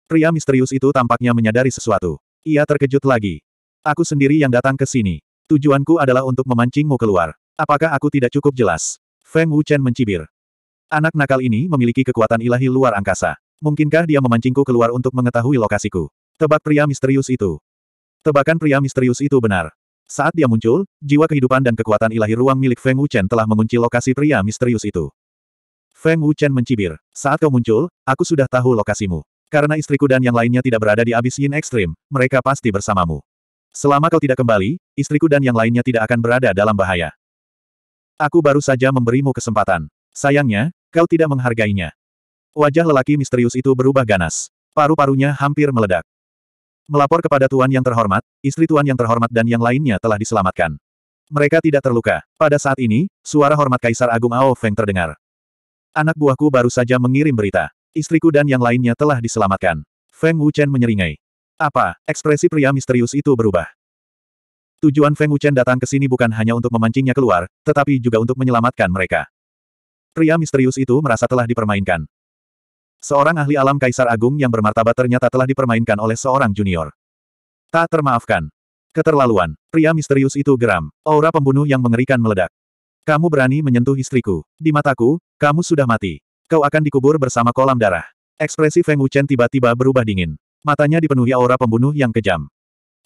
Pria misterius itu tampaknya menyadari sesuatu. Ia terkejut lagi. Aku sendiri yang datang ke sini. Tujuanku adalah untuk memancingmu keluar. Apakah aku tidak cukup jelas? Feng Wuchen mencibir. Anak nakal ini memiliki kekuatan ilahi luar angkasa. Mungkinkah dia memancingku keluar untuk mengetahui lokasiku? Tebak pria misterius itu. Tebakan pria misterius itu benar. Saat dia muncul, jiwa kehidupan dan kekuatan ilahi ruang milik Feng Wuchen telah mengunci lokasi pria misterius itu. Feng Wuchen mencibir. Saat kau muncul, aku sudah tahu lokasimu. Karena istriku dan yang lainnya tidak berada di abis yin ekstrim, mereka pasti bersamamu. Selama kau tidak kembali, istriku dan yang lainnya tidak akan berada dalam bahaya. Aku baru saja memberimu kesempatan. Sayangnya, kau tidak menghargainya. Wajah lelaki misterius itu berubah ganas. Paru-parunya hampir meledak. Melapor kepada Tuan yang terhormat, istri Tuan yang terhormat dan yang lainnya telah diselamatkan. Mereka tidak terluka. Pada saat ini, suara hormat Kaisar Agung Ao Feng terdengar. Anak buahku baru saja mengirim berita. Istriku dan yang lainnya telah diselamatkan. Feng Wuchen menyeringai. Apa? Ekspresi pria misterius itu berubah. Tujuan Feng Wuchen datang ke sini bukan hanya untuk memancingnya keluar, tetapi juga untuk menyelamatkan mereka. Pria misterius itu merasa telah dipermainkan. Seorang ahli alam Kaisar Agung yang bermartabat ternyata telah dipermainkan oleh seorang junior. Tak termaafkan. Keterlaluan. Pria misterius itu geram. Aura pembunuh yang mengerikan meledak. Kamu berani menyentuh istriku. Di mataku, kamu sudah mati. Kau akan dikubur bersama kolam darah. Ekspresi Feng Wuchen tiba-tiba berubah dingin. Matanya dipenuhi aura pembunuh yang kejam.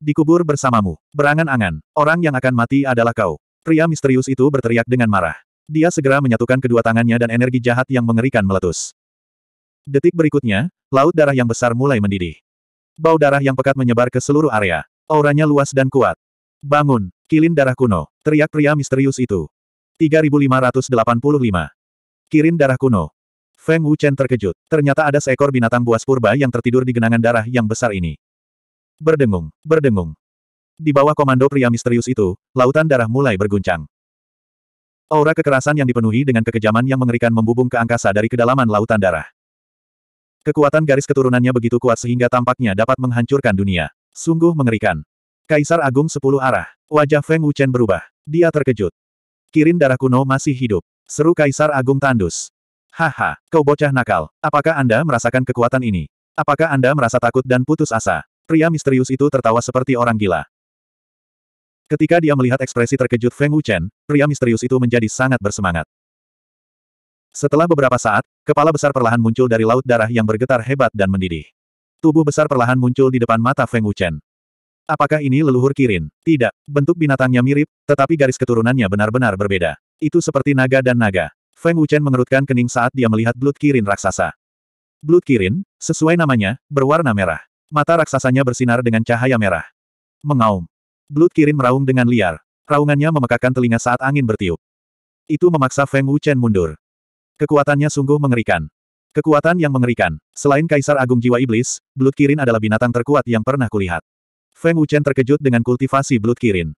Dikubur bersamamu. Berangan-angan. Orang yang akan mati adalah kau. Pria misterius itu berteriak dengan marah. Dia segera menyatukan kedua tangannya dan energi jahat yang mengerikan meletus. Detik berikutnya, laut darah yang besar mulai mendidih. Bau darah yang pekat menyebar ke seluruh area. Auranya luas dan kuat. Bangun, kilin darah kuno, teriak pria misterius itu. 3585. Kirin darah kuno. Feng Wuchen terkejut. Ternyata ada seekor binatang buas purba yang tertidur di genangan darah yang besar ini. Berdengung, berdengung. Di bawah komando pria misterius itu, lautan darah mulai berguncang. Aura kekerasan yang dipenuhi dengan kekejaman yang mengerikan membubung ke angkasa dari kedalaman lautan darah. Kekuatan garis keturunannya begitu kuat sehingga tampaknya dapat menghancurkan dunia. Sungguh mengerikan. Kaisar Agung Sepuluh Arah. Wajah Feng Wuchen berubah. Dia terkejut. Kirin darah kuno masih hidup. Seru Kaisar Agung tandus. Haha, kau bocah nakal. Apakah Anda merasakan kekuatan ini? Apakah Anda merasa takut dan putus asa? Pria misterius itu tertawa seperti orang gila. Ketika dia melihat ekspresi terkejut Feng Wuchen, pria misterius itu menjadi sangat bersemangat. Setelah beberapa saat, kepala besar perlahan muncul dari laut darah yang bergetar hebat dan mendidih. Tubuh besar perlahan muncul di depan mata Feng Wuchen. Apakah ini leluhur Kirin? Tidak, bentuk binatangnya mirip, tetapi garis keturunannya benar-benar berbeda. Itu seperti naga dan naga. Feng Wuchen mengerutkan kening saat dia melihat Blood Kirin raksasa. Blood Kirin, sesuai namanya, berwarna merah. Mata raksasanya bersinar dengan cahaya merah. Mengaum. Blood Kirin meraung dengan liar. Raungannya memekakan telinga saat angin bertiup. Itu memaksa Feng Wuchen mundur. Kekuatannya sungguh mengerikan. Kekuatan yang mengerikan. Selain Kaisar Agung Jiwa Iblis, Blood Kirin adalah binatang terkuat yang pernah kulihat. Feng Wuchen terkejut dengan kultivasi Blood Kirin.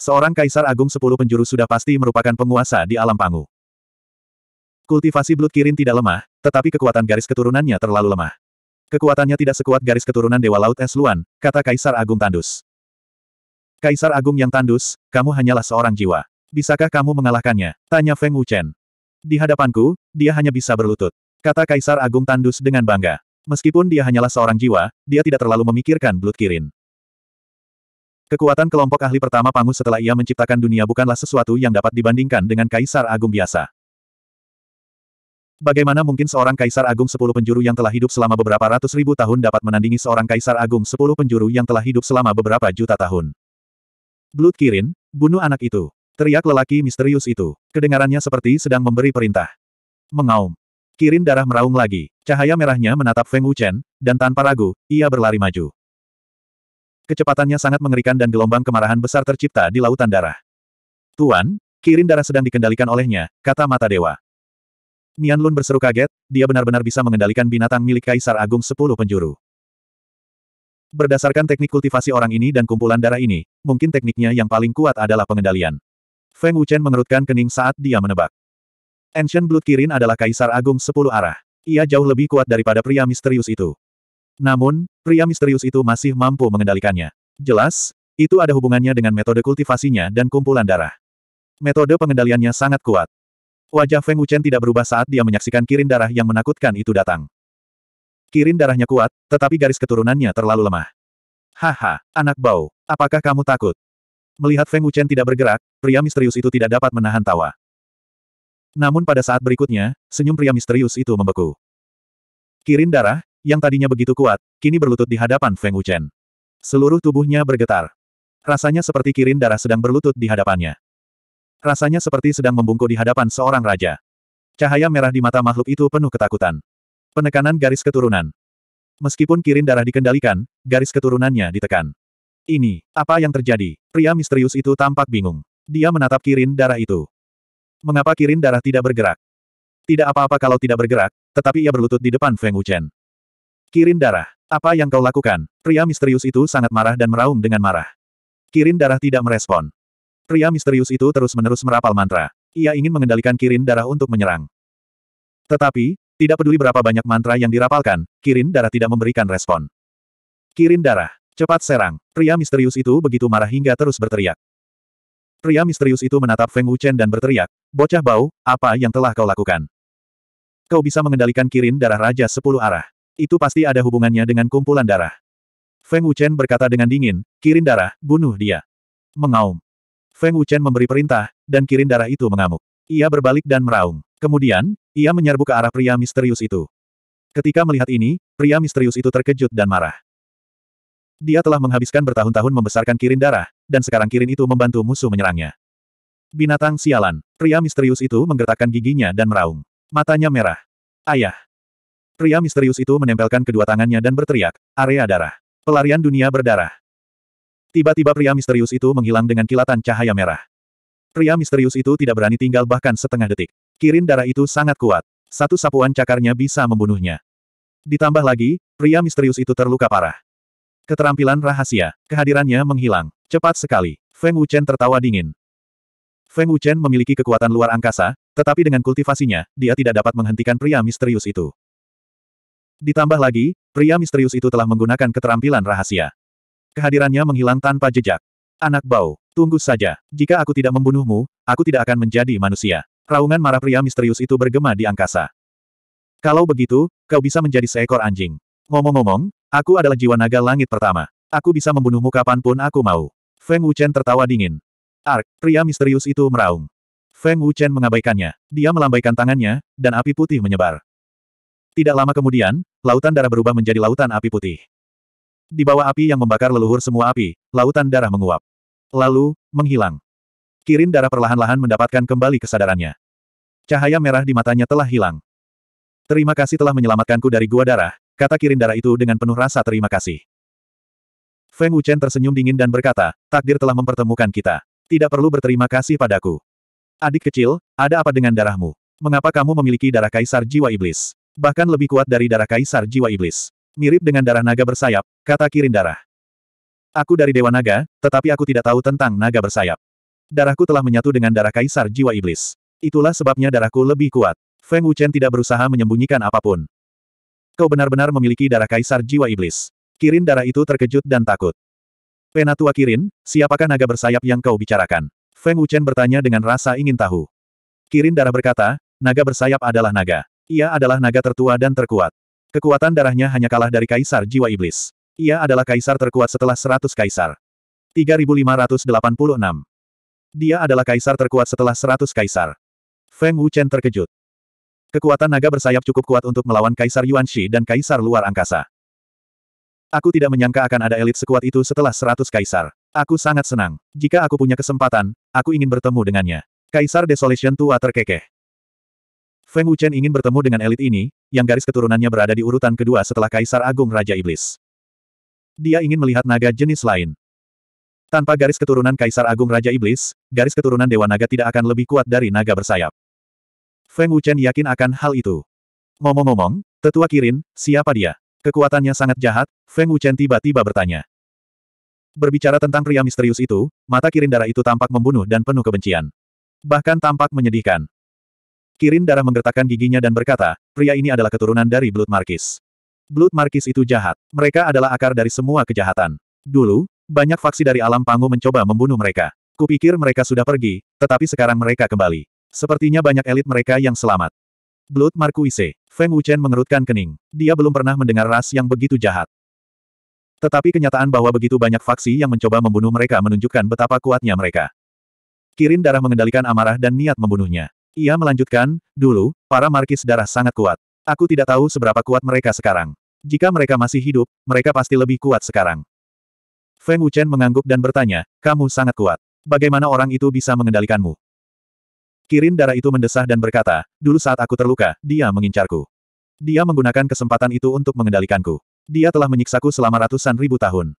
Seorang Kaisar Agung Sepuluh Penjuru sudah pasti merupakan penguasa di alam pangu. Kultivasi Blood Kirin tidak lemah, tetapi kekuatan garis keturunannya terlalu lemah. Kekuatannya tidak sekuat garis keturunan Dewa Laut Es Luan, kata Kaisar Agung Tandus. Kaisar Agung yang tandus, kamu hanyalah seorang jiwa. Bisakah kamu mengalahkannya? Tanya Feng Wuchen. Di hadapanku, dia hanya bisa berlutut. Kata Kaisar Agung Tandus dengan bangga. Meskipun dia hanyalah seorang jiwa, dia tidak terlalu memikirkan Blood Kirin. Kekuatan kelompok ahli pertama Pangus setelah ia menciptakan dunia bukanlah sesuatu yang dapat dibandingkan dengan Kaisar Agung biasa. Bagaimana mungkin seorang Kaisar Agung sepuluh penjuru yang telah hidup selama beberapa ratus ribu tahun dapat menandingi seorang Kaisar Agung sepuluh penjuru yang telah hidup selama beberapa juta tahun? Blood Kirin, bunuh anak itu. Teriak lelaki misterius itu. Kedengarannya seperti sedang memberi perintah. Mengaum. Kirin darah meraung lagi. Cahaya merahnya menatap Feng Wuchen, dan tanpa ragu, ia berlari maju. Kecepatannya sangat mengerikan dan gelombang kemarahan besar tercipta di lautan darah. Tuan, Kirin darah sedang dikendalikan olehnya, kata mata dewa. Nian Lun berseru kaget, dia benar-benar bisa mengendalikan binatang milik Kaisar Agung Sepuluh Penjuru. Berdasarkan teknik kultivasi orang ini dan kumpulan darah ini, mungkin tekniknya yang paling kuat adalah pengendalian. Feng Wuchen mengerutkan kening saat dia menebak. Ancient Blood Kirin adalah kaisar agung sepuluh arah. Ia jauh lebih kuat daripada pria misterius itu. Namun, pria misterius itu masih mampu mengendalikannya. Jelas, itu ada hubungannya dengan metode kultivasinya dan kumpulan darah. Metode pengendaliannya sangat kuat. Wajah Feng Wuchen tidak berubah saat dia menyaksikan kirin darah yang menakutkan itu datang. Kirin darahnya kuat, tetapi garis keturunannya terlalu lemah. Haha, anak bau, apakah kamu takut? Melihat Feng Wuchen tidak bergerak, pria misterius itu tidak dapat menahan tawa. Namun pada saat berikutnya, senyum pria misterius itu membeku. Kirin darah, yang tadinya begitu kuat, kini berlutut di hadapan Feng Wuchen. Seluruh tubuhnya bergetar. Rasanya seperti kirin darah sedang berlutut di hadapannya. Rasanya seperti sedang membungkuk di hadapan seorang raja. Cahaya merah di mata makhluk itu penuh ketakutan. Penekanan garis keturunan. Meskipun kirin darah dikendalikan, garis keturunannya ditekan. Ini, apa yang terjadi? Pria misterius itu tampak bingung. Dia menatap kirin darah itu. Mengapa kirin darah tidak bergerak? Tidak apa-apa kalau tidak bergerak, tetapi ia berlutut di depan Feng Wuchen. Kirin darah, apa yang kau lakukan? Pria misterius itu sangat marah dan meraung dengan marah. Kirin darah tidak merespon. Pria misterius itu terus-menerus merapal mantra. Ia ingin mengendalikan kirin darah untuk menyerang. Tetapi, tidak peduli berapa banyak mantra yang dirapalkan, kirin darah tidak memberikan respon. Kirin darah, Cepat serang. Pria misterius itu begitu marah hingga terus berteriak. Pria misterius itu menatap Feng Wuchen dan berteriak, Bocah bau, apa yang telah kau lakukan? Kau bisa mengendalikan kirin darah Raja Sepuluh Arah. Itu pasti ada hubungannya dengan kumpulan darah. Feng Wuchen berkata dengan dingin, kirin darah, bunuh dia. Mengaum. Feng Wuchen memberi perintah, dan kirin darah itu mengamuk. Ia berbalik dan meraung. Kemudian, ia menyerbu ke arah pria misterius itu. Ketika melihat ini, pria misterius itu terkejut dan marah. Dia telah menghabiskan bertahun-tahun membesarkan kirin darah, dan sekarang kirin itu membantu musuh menyerangnya. Binatang sialan, pria misterius itu menggertakkan giginya dan meraung. Matanya merah. Ayah. Pria misterius itu menempelkan kedua tangannya dan berteriak, area darah. Pelarian dunia berdarah. Tiba-tiba pria misterius itu menghilang dengan kilatan cahaya merah. Pria misterius itu tidak berani tinggal bahkan setengah detik. Kirin darah itu sangat kuat. Satu sapuan cakarnya bisa membunuhnya. Ditambah lagi, pria misterius itu terluka parah. Keterampilan rahasia. Kehadirannya menghilang. Cepat sekali. Feng Wuchen tertawa dingin. Feng Wuchen memiliki kekuatan luar angkasa, tetapi dengan kultivasinya, dia tidak dapat menghentikan pria misterius itu. Ditambah lagi, pria misterius itu telah menggunakan keterampilan rahasia. Kehadirannya menghilang tanpa jejak. Anak bau, tunggu saja. Jika aku tidak membunuhmu, aku tidak akan menjadi manusia. Raungan marah pria misterius itu bergema di angkasa. Kalau begitu, kau bisa menjadi seekor anjing. Ngomong-ngomong, aku adalah jiwa naga langit pertama. Aku bisa membunuhmu kapanpun aku mau. Feng Wuchen tertawa dingin. Ark, pria misterius itu meraung. Feng Wuchen mengabaikannya. Dia melambaikan tangannya, dan api putih menyebar. Tidak lama kemudian, lautan darah berubah menjadi lautan api putih. Di bawah api yang membakar leluhur semua api, lautan darah menguap. Lalu, menghilang. Kirin darah perlahan-lahan mendapatkan kembali kesadarannya. Cahaya merah di matanya telah hilang. Terima kasih telah menyelamatkanku dari gua darah, kata Kirindara itu dengan penuh rasa terima kasih. Feng Wuchen tersenyum dingin dan berkata, takdir telah mempertemukan kita. Tidak perlu berterima kasih padaku. Adik kecil, ada apa dengan darahmu? Mengapa kamu memiliki darah kaisar jiwa iblis? Bahkan lebih kuat dari darah kaisar jiwa iblis. Mirip dengan darah naga bersayap, kata Kirindara. Aku dari Dewa Naga, tetapi aku tidak tahu tentang naga bersayap. Darahku telah menyatu dengan darah kaisar jiwa iblis. Itulah sebabnya darahku lebih kuat. Feng Wuchen tidak berusaha menyembunyikan apapun. Kau benar-benar memiliki darah kaisar jiwa iblis. Kirin darah itu terkejut dan takut. Penatua Kirin, siapakah naga bersayap yang kau bicarakan? Feng Wuchen bertanya dengan rasa ingin tahu. Kirin darah berkata, naga bersayap adalah naga. Ia adalah naga tertua dan terkuat. Kekuatan darahnya hanya kalah dari kaisar jiwa iblis. Ia adalah kaisar terkuat setelah 100 kaisar. 3586. Dia adalah kaisar terkuat setelah 100 kaisar. Feng Wuchen terkejut. Kekuatan naga bersayap cukup kuat untuk melawan Kaisar Yuan Yuanshi dan Kaisar luar angkasa. Aku tidak menyangka akan ada elit sekuat itu setelah seratus kaisar. Aku sangat senang. Jika aku punya kesempatan, aku ingin bertemu dengannya. Kaisar Desolation tua terkekeh. Feng Wuchen ingin bertemu dengan elit ini, yang garis keturunannya berada di urutan kedua setelah Kaisar Agung Raja Iblis. Dia ingin melihat naga jenis lain. Tanpa garis keturunan Kaisar Agung Raja Iblis, garis keturunan Dewa Naga tidak akan lebih kuat dari naga bersayap. Feng Wuchen yakin akan hal itu. Ngomong-ngomong, tetua Kirin, siapa dia? Kekuatannya sangat jahat, Feng Wuchen tiba-tiba bertanya. Berbicara tentang pria misterius itu, mata Kirin darah itu tampak membunuh dan penuh kebencian. Bahkan tampak menyedihkan. Kirin darah menggertakkan giginya dan berkata, pria ini adalah keturunan dari Blood Markis. Blood Markis itu jahat. Mereka adalah akar dari semua kejahatan. Dulu, banyak faksi dari alam Panggung mencoba membunuh mereka. Kupikir mereka sudah pergi, tetapi sekarang mereka kembali. Sepertinya banyak elit mereka yang selamat. Blood Marquise, Feng Wuchen mengerutkan kening. Dia belum pernah mendengar ras yang begitu jahat. Tetapi kenyataan bahwa begitu banyak faksi yang mencoba membunuh mereka menunjukkan betapa kuatnya mereka. Kirin darah mengendalikan amarah dan niat membunuhnya. Ia melanjutkan, dulu, para markis darah sangat kuat. Aku tidak tahu seberapa kuat mereka sekarang. Jika mereka masih hidup, mereka pasti lebih kuat sekarang. Feng Wuchen mengangguk dan bertanya, kamu sangat kuat. Bagaimana orang itu bisa mengendalikanmu? Kirin darah itu mendesah dan berkata, dulu saat aku terluka, dia mengincarku. Dia menggunakan kesempatan itu untuk mengendalikanku. Dia telah menyiksaku selama ratusan ribu tahun.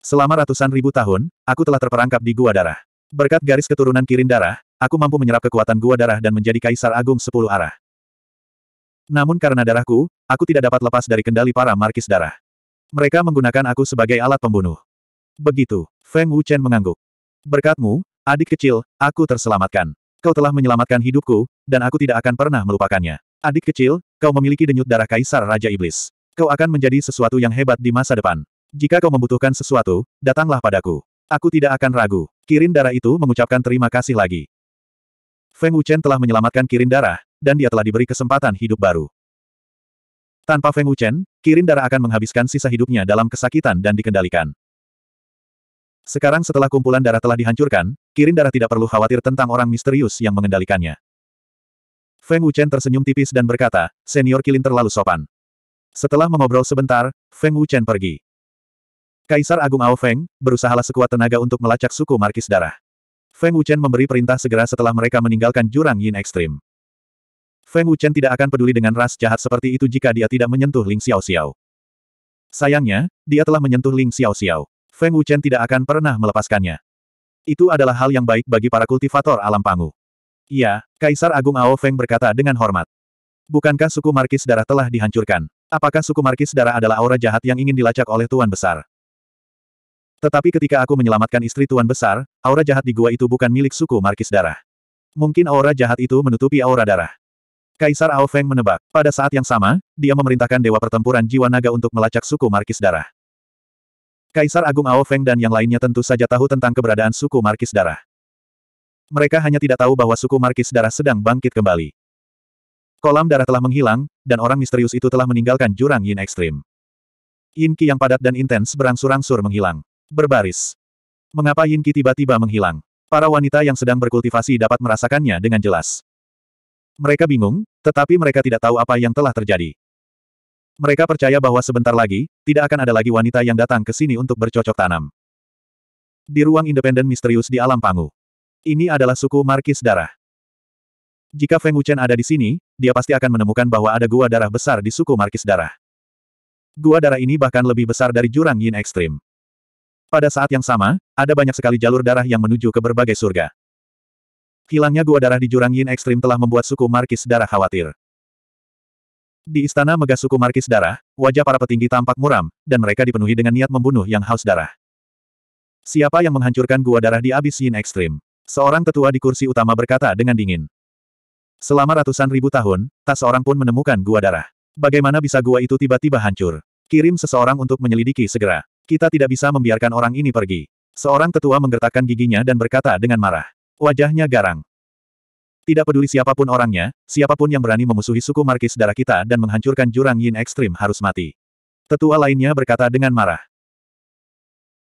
Selama ratusan ribu tahun, aku telah terperangkap di gua darah. Berkat garis keturunan Kirin darah, aku mampu menyerap kekuatan gua darah dan menjadi kaisar agung sepuluh arah. Namun karena darahku, aku tidak dapat lepas dari kendali para markis darah. Mereka menggunakan aku sebagai alat pembunuh. Begitu, Feng Wuchen mengangguk. Berkatmu, adik kecil, aku terselamatkan. Kau telah menyelamatkan hidupku, dan aku tidak akan pernah melupakannya. Adik kecil, kau memiliki denyut darah kaisar Raja Iblis. Kau akan menjadi sesuatu yang hebat di masa depan. Jika kau membutuhkan sesuatu, datanglah padaku. Aku tidak akan ragu. Kirin darah itu mengucapkan terima kasih lagi. Feng Wuchen telah menyelamatkan Kirin darah, dan dia telah diberi kesempatan hidup baru. Tanpa Feng Wuchen, Kirin darah akan menghabiskan sisa hidupnya dalam kesakitan dan dikendalikan. Sekarang setelah kumpulan darah telah dihancurkan, Kirin darah tidak perlu khawatir tentang orang misterius yang mengendalikannya. Feng Wuchen tersenyum tipis dan berkata, senior Kilin terlalu sopan. Setelah mengobrol sebentar, Feng Wuchen pergi. Kaisar Agung Ao Feng, berusahalah sekuat tenaga untuk melacak suku Markis Darah. Feng Wuchen memberi perintah segera setelah mereka meninggalkan jurang Yin Ekstrim. Feng Wuchen tidak akan peduli dengan ras jahat seperti itu jika dia tidak menyentuh Ling Xiao Xiao. Sayangnya, dia telah menyentuh Ling Xiao Xiao. Feng Wuchen tidak akan pernah melepaskannya. Itu adalah hal yang baik bagi para kultivator alam pangu. Iya, Kaisar Agung Ao Feng berkata dengan hormat. Bukankah suku Markis darah telah dihancurkan? Apakah suku Markis darah adalah aura jahat yang ingin dilacak oleh Tuan Besar? Tetapi ketika aku menyelamatkan istri Tuan Besar, aura jahat di gua itu bukan milik suku Markis darah. Mungkin aura jahat itu menutupi aura darah. Kaisar Ao Feng menebak. Pada saat yang sama, dia memerintahkan Dewa Pertempuran Jiwa Naga untuk melacak suku Markis Darah. Kaisar Agung Ao Feng dan yang lainnya tentu saja tahu tentang keberadaan suku Markis Darah. Mereka hanya tidak tahu bahwa suku Markis Darah sedang bangkit kembali. Kolam darah telah menghilang, dan orang misterius itu telah meninggalkan jurang yin ekstrim. Yin Qi yang padat dan intens berangsur-angsur menghilang. Berbaris. Mengapa Yin Qi tiba-tiba menghilang? Para wanita yang sedang berkultivasi dapat merasakannya dengan jelas. Mereka bingung, tetapi mereka tidak tahu apa yang telah terjadi. Mereka percaya bahwa sebentar lagi, tidak akan ada lagi wanita yang datang ke sini untuk bercocok tanam. Di ruang independen misterius di alam pangu. Ini adalah suku Markis Darah. Jika Feng Wuchen ada di sini, dia pasti akan menemukan bahwa ada gua darah besar di suku Markis Darah. Gua darah ini bahkan lebih besar dari jurang Yin Ekstrim. Pada saat yang sama, ada banyak sekali jalur darah yang menuju ke berbagai surga. Hilangnya gua darah di jurang Yin Ekstrim telah membuat suku Markis Darah khawatir. Di istana megah suku Markis Darah, wajah para petinggi tampak muram, dan mereka dipenuhi dengan niat membunuh yang haus darah. Siapa yang menghancurkan gua darah di abis Yin Ekstrim? Seorang tetua di kursi utama berkata dengan dingin. Selama ratusan ribu tahun, tak seorang pun menemukan gua darah. Bagaimana bisa gua itu tiba-tiba hancur? Kirim seseorang untuk menyelidiki segera. Kita tidak bisa membiarkan orang ini pergi. Seorang tetua menggertakkan giginya dan berkata dengan marah. Wajahnya garang. Tidak peduli siapapun orangnya, siapapun yang berani memusuhi suku Markis darah kita dan menghancurkan jurang Yin ekstrim harus mati. Tetua lainnya berkata dengan marah.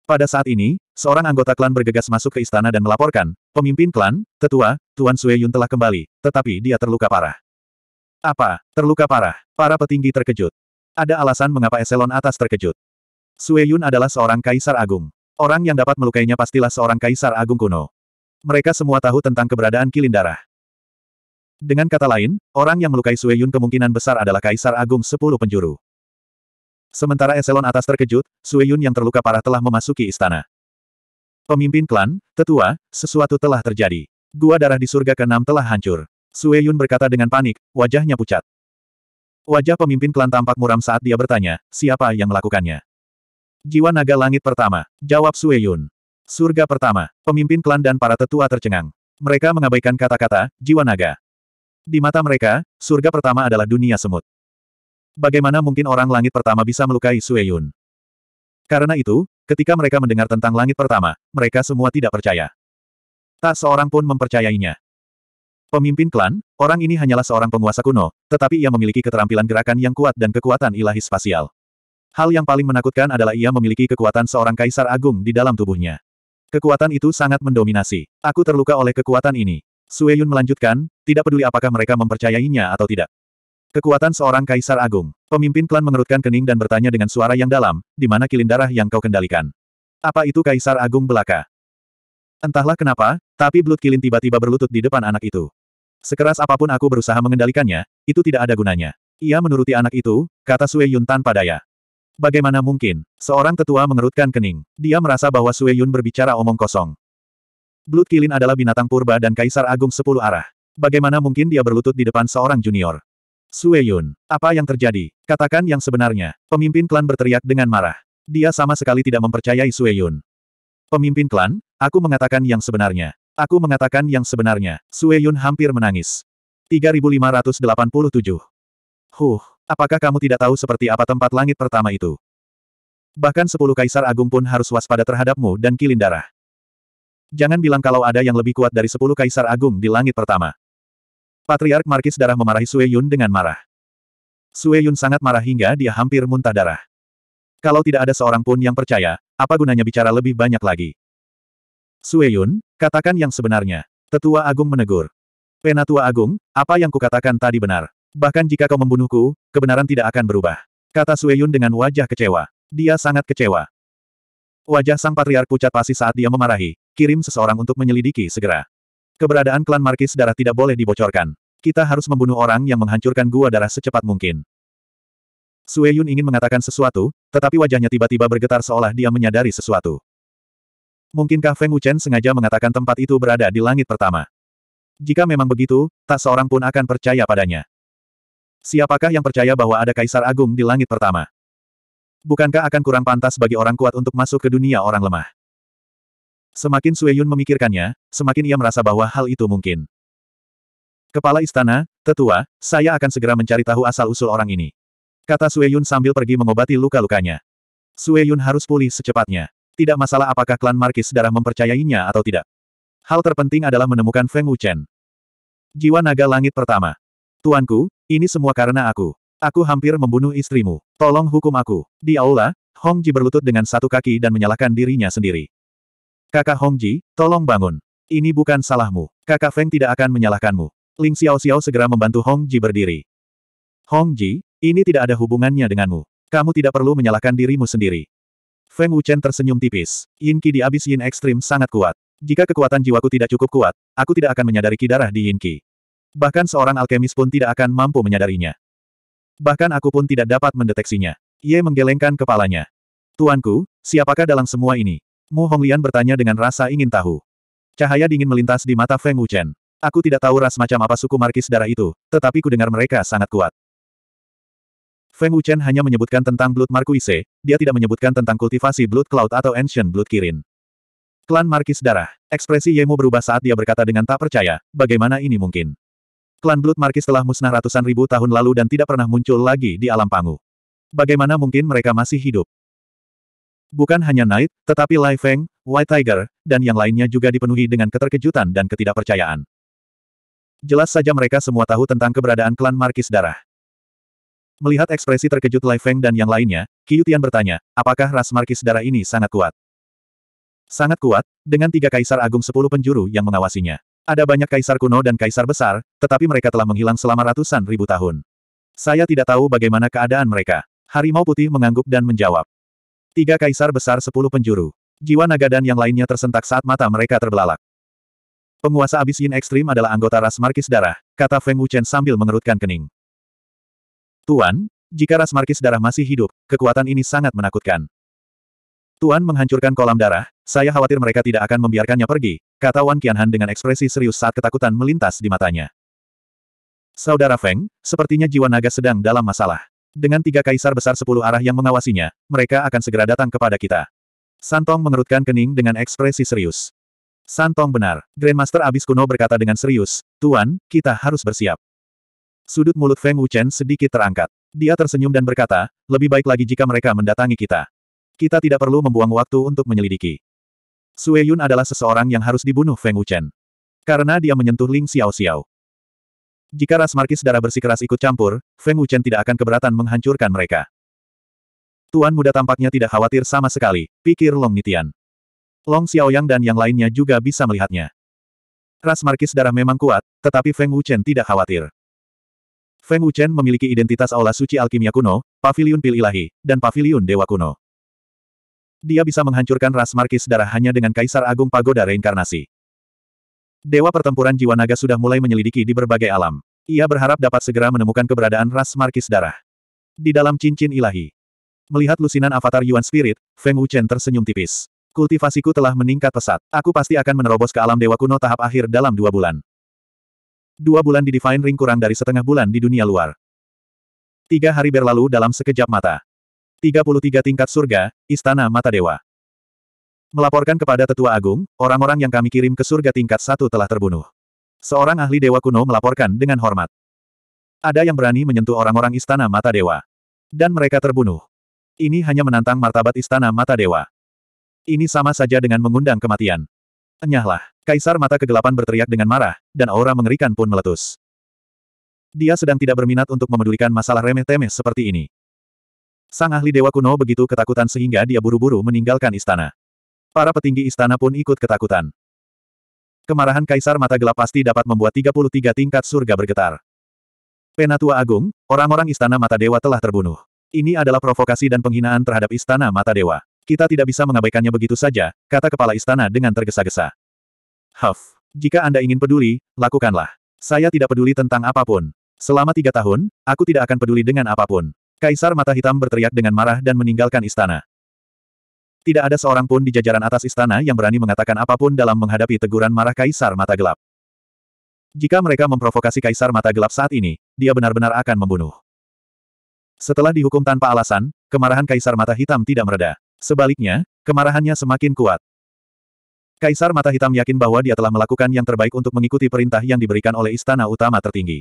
Pada saat ini, seorang anggota klan bergegas masuk ke istana dan melaporkan, pemimpin klan, tetua, Tuan Sue Yun telah kembali, tetapi dia terluka parah. Apa? Terluka parah? Para petinggi terkejut. Ada alasan mengapa eselon atas terkejut. Sue Yun adalah seorang kaisar agung. Orang yang dapat melukainya pastilah seorang kaisar agung kuno. Mereka semua tahu tentang keberadaan Kilindarah. Dengan kata lain, orang yang melukai Sue Yun kemungkinan besar adalah Kaisar Agung Sepuluh Penjuru. Sementara eselon atas terkejut, Sue Yun yang terluka parah telah memasuki istana. Pemimpin klan, tetua, sesuatu telah terjadi. Gua darah di surga keenam telah hancur. Sue Yun berkata dengan panik, wajahnya pucat. Wajah pemimpin klan tampak muram saat dia bertanya, siapa yang melakukannya? Jiwa naga langit pertama, jawab Sue Yun. Surga pertama, pemimpin klan dan para tetua tercengang. Mereka mengabaikan kata-kata, jiwa naga. Di mata mereka, surga pertama adalah dunia semut. Bagaimana mungkin orang langit pertama bisa melukai Sue Yun? Karena itu, ketika mereka mendengar tentang langit pertama, mereka semua tidak percaya. Tak seorang pun mempercayainya. Pemimpin klan, orang ini hanyalah seorang penguasa kuno, tetapi ia memiliki keterampilan gerakan yang kuat dan kekuatan ilahi spasial. Hal yang paling menakutkan adalah ia memiliki kekuatan seorang kaisar agung di dalam tubuhnya. Kekuatan itu sangat mendominasi. Aku terluka oleh kekuatan ini. Sue Yun melanjutkan, tidak peduli apakah mereka mempercayainya atau tidak. Kekuatan seorang kaisar agung. Pemimpin klan mengerutkan kening dan bertanya dengan suara yang dalam, di mana kilin darah yang kau kendalikan? Apa itu kaisar agung belaka? Entahlah kenapa, tapi belut kilin tiba-tiba berlutut di depan anak itu. Sekeras apapun aku berusaha mengendalikannya, itu tidak ada gunanya. Ia menuruti anak itu, kata Sue Yun tanpa daya. Bagaimana mungkin? Seorang tetua mengerutkan kening. Dia merasa bahwa Sue Yun berbicara omong kosong. Blood Kilin adalah binatang purba dan kaisar agung sepuluh arah. Bagaimana mungkin dia berlutut di depan seorang junior? Sue Yun, apa yang terjadi? Katakan yang sebenarnya. Pemimpin klan berteriak dengan marah. Dia sama sekali tidak mempercayai Sue Yun. Pemimpin klan, aku mengatakan yang sebenarnya. Aku mengatakan yang sebenarnya. Sue Yun hampir menangis. 3587. Huh, apakah kamu tidak tahu seperti apa tempat langit pertama itu? Bahkan sepuluh kaisar agung pun harus waspada terhadapmu dan kilin darah. Jangan bilang kalau ada yang lebih kuat dari sepuluh kaisar agung di langit pertama. Patriark Markis darah memarahi Sue Yun dengan marah. Sue Yun sangat marah hingga dia hampir muntah darah. Kalau tidak ada seorang pun yang percaya, apa gunanya bicara lebih banyak lagi? Sue Yun, katakan yang sebenarnya. Tetua Agung menegur. Penatua Agung, apa yang kukatakan tadi benar. Bahkan jika kau membunuhku, kebenaran tidak akan berubah. Kata Sue Yun dengan wajah kecewa. Dia sangat kecewa. Wajah sang patriark pucat pasi saat dia memarahi, kirim seseorang untuk menyelidiki segera. Keberadaan klan Markis darah tidak boleh dibocorkan. Kita harus membunuh orang yang menghancurkan gua darah secepat mungkin. Sue Yun ingin mengatakan sesuatu, tetapi wajahnya tiba-tiba bergetar seolah dia menyadari sesuatu. Mungkinkah Feng Wuchen sengaja mengatakan tempat itu berada di langit pertama? Jika memang begitu, tak seorang pun akan percaya padanya. Siapakah yang percaya bahwa ada kaisar agung di langit pertama? Bukankah akan kurang pantas bagi orang kuat untuk masuk ke dunia orang lemah? Semakin Sue Yun memikirkannya, semakin ia merasa bahwa hal itu mungkin. Kepala istana, tetua, saya akan segera mencari tahu asal-usul orang ini. Kata Sue Yun sambil pergi mengobati luka-lukanya. Sue Yun harus pulih secepatnya. Tidak masalah apakah klan Markis darah mempercayainya atau tidak. Hal terpenting adalah menemukan Feng Wuchen. Jiwa naga langit pertama. Tuanku, ini semua karena aku. Aku hampir membunuh istrimu. Tolong hukum aku. Di aula, Hong Ji berlutut dengan satu kaki dan menyalahkan dirinya sendiri. Kakak Hong Ji, tolong bangun. Ini bukan salahmu. Kakak Feng tidak akan menyalahkanmu. Ling Xiao Xiao segera membantu Hong Ji berdiri. Hong Ji, ini tidak ada hubungannya denganmu. Kamu tidak perlu menyalahkan dirimu sendiri. Feng Wuchen tersenyum tipis. Yin Qi di abis Yin ekstrim sangat kuat. Jika kekuatan jiwaku tidak cukup kuat, aku tidak akan menyadari ki darah di Yin Qi. Bahkan seorang alkemis pun tidak akan mampu menyadarinya bahkan aku pun tidak dapat mendeteksinya. Ye menggelengkan kepalanya. Tuanku, siapakah dalam semua ini? Mu Honglian bertanya dengan rasa ingin tahu. Cahaya dingin melintas di mata Feng Wuchen. Aku tidak tahu ras macam apa suku markis darah itu, tetapi ku dengar mereka sangat kuat. Feng Wuchen hanya menyebutkan tentang Blood Marquise, dia tidak menyebutkan tentang kultivasi Blood Cloud atau Ancient Blood Kirin. Klan Markis Darah, ekspresi Yemu berubah saat dia berkata dengan tak percaya, bagaimana ini mungkin? Klan Blood Markis telah musnah ratusan ribu tahun lalu dan tidak pernah muncul lagi di alam pangu. Bagaimana mungkin mereka masih hidup? Bukan hanya Knight, tetapi Lai Feng, White Tiger, dan yang lainnya juga dipenuhi dengan keterkejutan dan ketidakpercayaan. Jelas saja mereka semua tahu tentang keberadaan klan Markis Darah. Melihat ekspresi terkejut Lai Feng dan yang lainnya, Qiyutian bertanya, apakah ras Markis Darah ini sangat kuat? Sangat kuat, dengan tiga kaisar agung sepuluh penjuru yang mengawasinya. Ada banyak kaisar kuno dan kaisar besar, tetapi mereka telah menghilang selama ratusan ribu tahun. Saya tidak tahu bagaimana keadaan mereka. Harimau putih mengangguk dan menjawab. Tiga kaisar besar sepuluh penjuru. Jiwa naga dan yang lainnya tersentak saat mata mereka terbelalak. Penguasa abis yin ekstrim adalah anggota ras markis darah, kata Feng Wuchen sambil mengerutkan kening. Tuan, jika ras markis darah masih hidup, kekuatan ini sangat menakutkan. Tuan menghancurkan kolam darah, saya khawatir mereka tidak akan membiarkannya pergi, kata Wan Qianhan dengan ekspresi serius saat ketakutan melintas di matanya. Saudara Feng, sepertinya jiwa naga sedang dalam masalah. Dengan tiga kaisar besar sepuluh arah yang mengawasinya, mereka akan segera datang kepada kita. Santong mengerutkan kening dengan ekspresi serius. Santong benar, Grandmaster Abis Kuno berkata dengan serius, Tuan, kita harus bersiap. Sudut mulut Feng Wuchen sedikit terangkat. Dia tersenyum dan berkata, lebih baik lagi jika mereka mendatangi kita. Kita tidak perlu membuang waktu untuk menyelidiki. Sue Yun adalah seseorang yang harus dibunuh Feng Wuchen. Karena dia menyentuh Ling Xiao Xiao. Jika ras markis darah bersikeras ikut campur, Feng Wuchen tidak akan keberatan menghancurkan mereka. Tuan muda tampaknya tidak khawatir sama sekali, pikir Long Nitian. Long Xiaoyang dan yang lainnya juga bisa melihatnya. Ras markis darah memang kuat, tetapi Feng Wuchen tidak khawatir. Feng Wuchen memiliki identitas aula suci alkimia kuno, paviliun pil ilahi, dan paviliun dewa kuno. Dia bisa menghancurkan ras markis darah hanya dengan Kaisar Agung Pagoda Reinkarnasi. Dewa pertempuran jiwa naga sudah mulai menyelidiki di berbagai alam. Ia berharap dapat segera menemukan keberadaan ras markis darah. Di dalam cincin ilahi. Melihat lusinan avatar Yuan Spirit, Feng Wuchen tersenyum tipis. Kultivasiku telah meningkat pesat. Aku pasti akan menerobos ke alam dewa kuno tahap akhir dalam dua bulan. Dua bulan di Divine Ring kurang dari setengah bulan di dunia luar. Tiga hari berlalu dalam sekejap mata. 33 tingkat surga, Istana Mata Dewa. Melaporkan kepada Tetua Agung, orang-orang yang kami kirim ke surga tingkat satu telah terbunuh. Seorang ahli Dewa kuno melaporkan dengan hormat. Ada yang berani menyentuh orang-orang Istana Mata Dewa. Dan mereka terbunuh. Ini hanya menantang martabat Istana Mata Dewa. Ini sama saja dengan mengundang kematian. Enyahlah, Kaisar Mata Kegelapan berteriak dengan marah, dan aura mengerikan pun meletus. Dia sedang tidak berminat untuk memedulikan masalah remeh-temeh seperti ini. Sang ahli dewa kuno begitu ketakutan sehingga dia buru-buru meninggalkan istana. Para petinggi istana pun ikut ketakutan. Kemarahan Kaisar Mata Gelap pasti dapat membuat 33 tingkat surga bergetar. Penatua Agung, orang-orang istana Mata Dewa telah terbunuh. Ini adalah provokasi dan penghinaan terhadap istana Mata Dewa. Kita tidak bisa mengabaikannya begitu saja, kata kepala istana dengan tergesa-gesa. Huff, jika Anda ingin peduli, lakukanlah. Saya tidak peduli tentang apapun. Selama tiga tahun, aku tidak akan peduli dengan apapun. Kaisar Mata Hitam berteriak dengan marah dan meninggalkan istana. Tidak ada seorang pun di jajaran atas istana yang berani mengatakan apapun dalam menghadapi teguran marah Kaisar Mata Gelap. Jika mereka memprovokasi Kaisar Mata Gelap saat ini, dia benar-benar akan membunuh. Setelah dihukum tanpa alasan, kemarahan Kaisar Mata Hitam tidak mereda. Sebaliknya, kemarahannya semakin kuat. Kaisar Mata Hitam yakin bahwa dia telah melakukan yang terbaik untuk mengikuti perintah yang diberikan oleh istana utama tertinggi.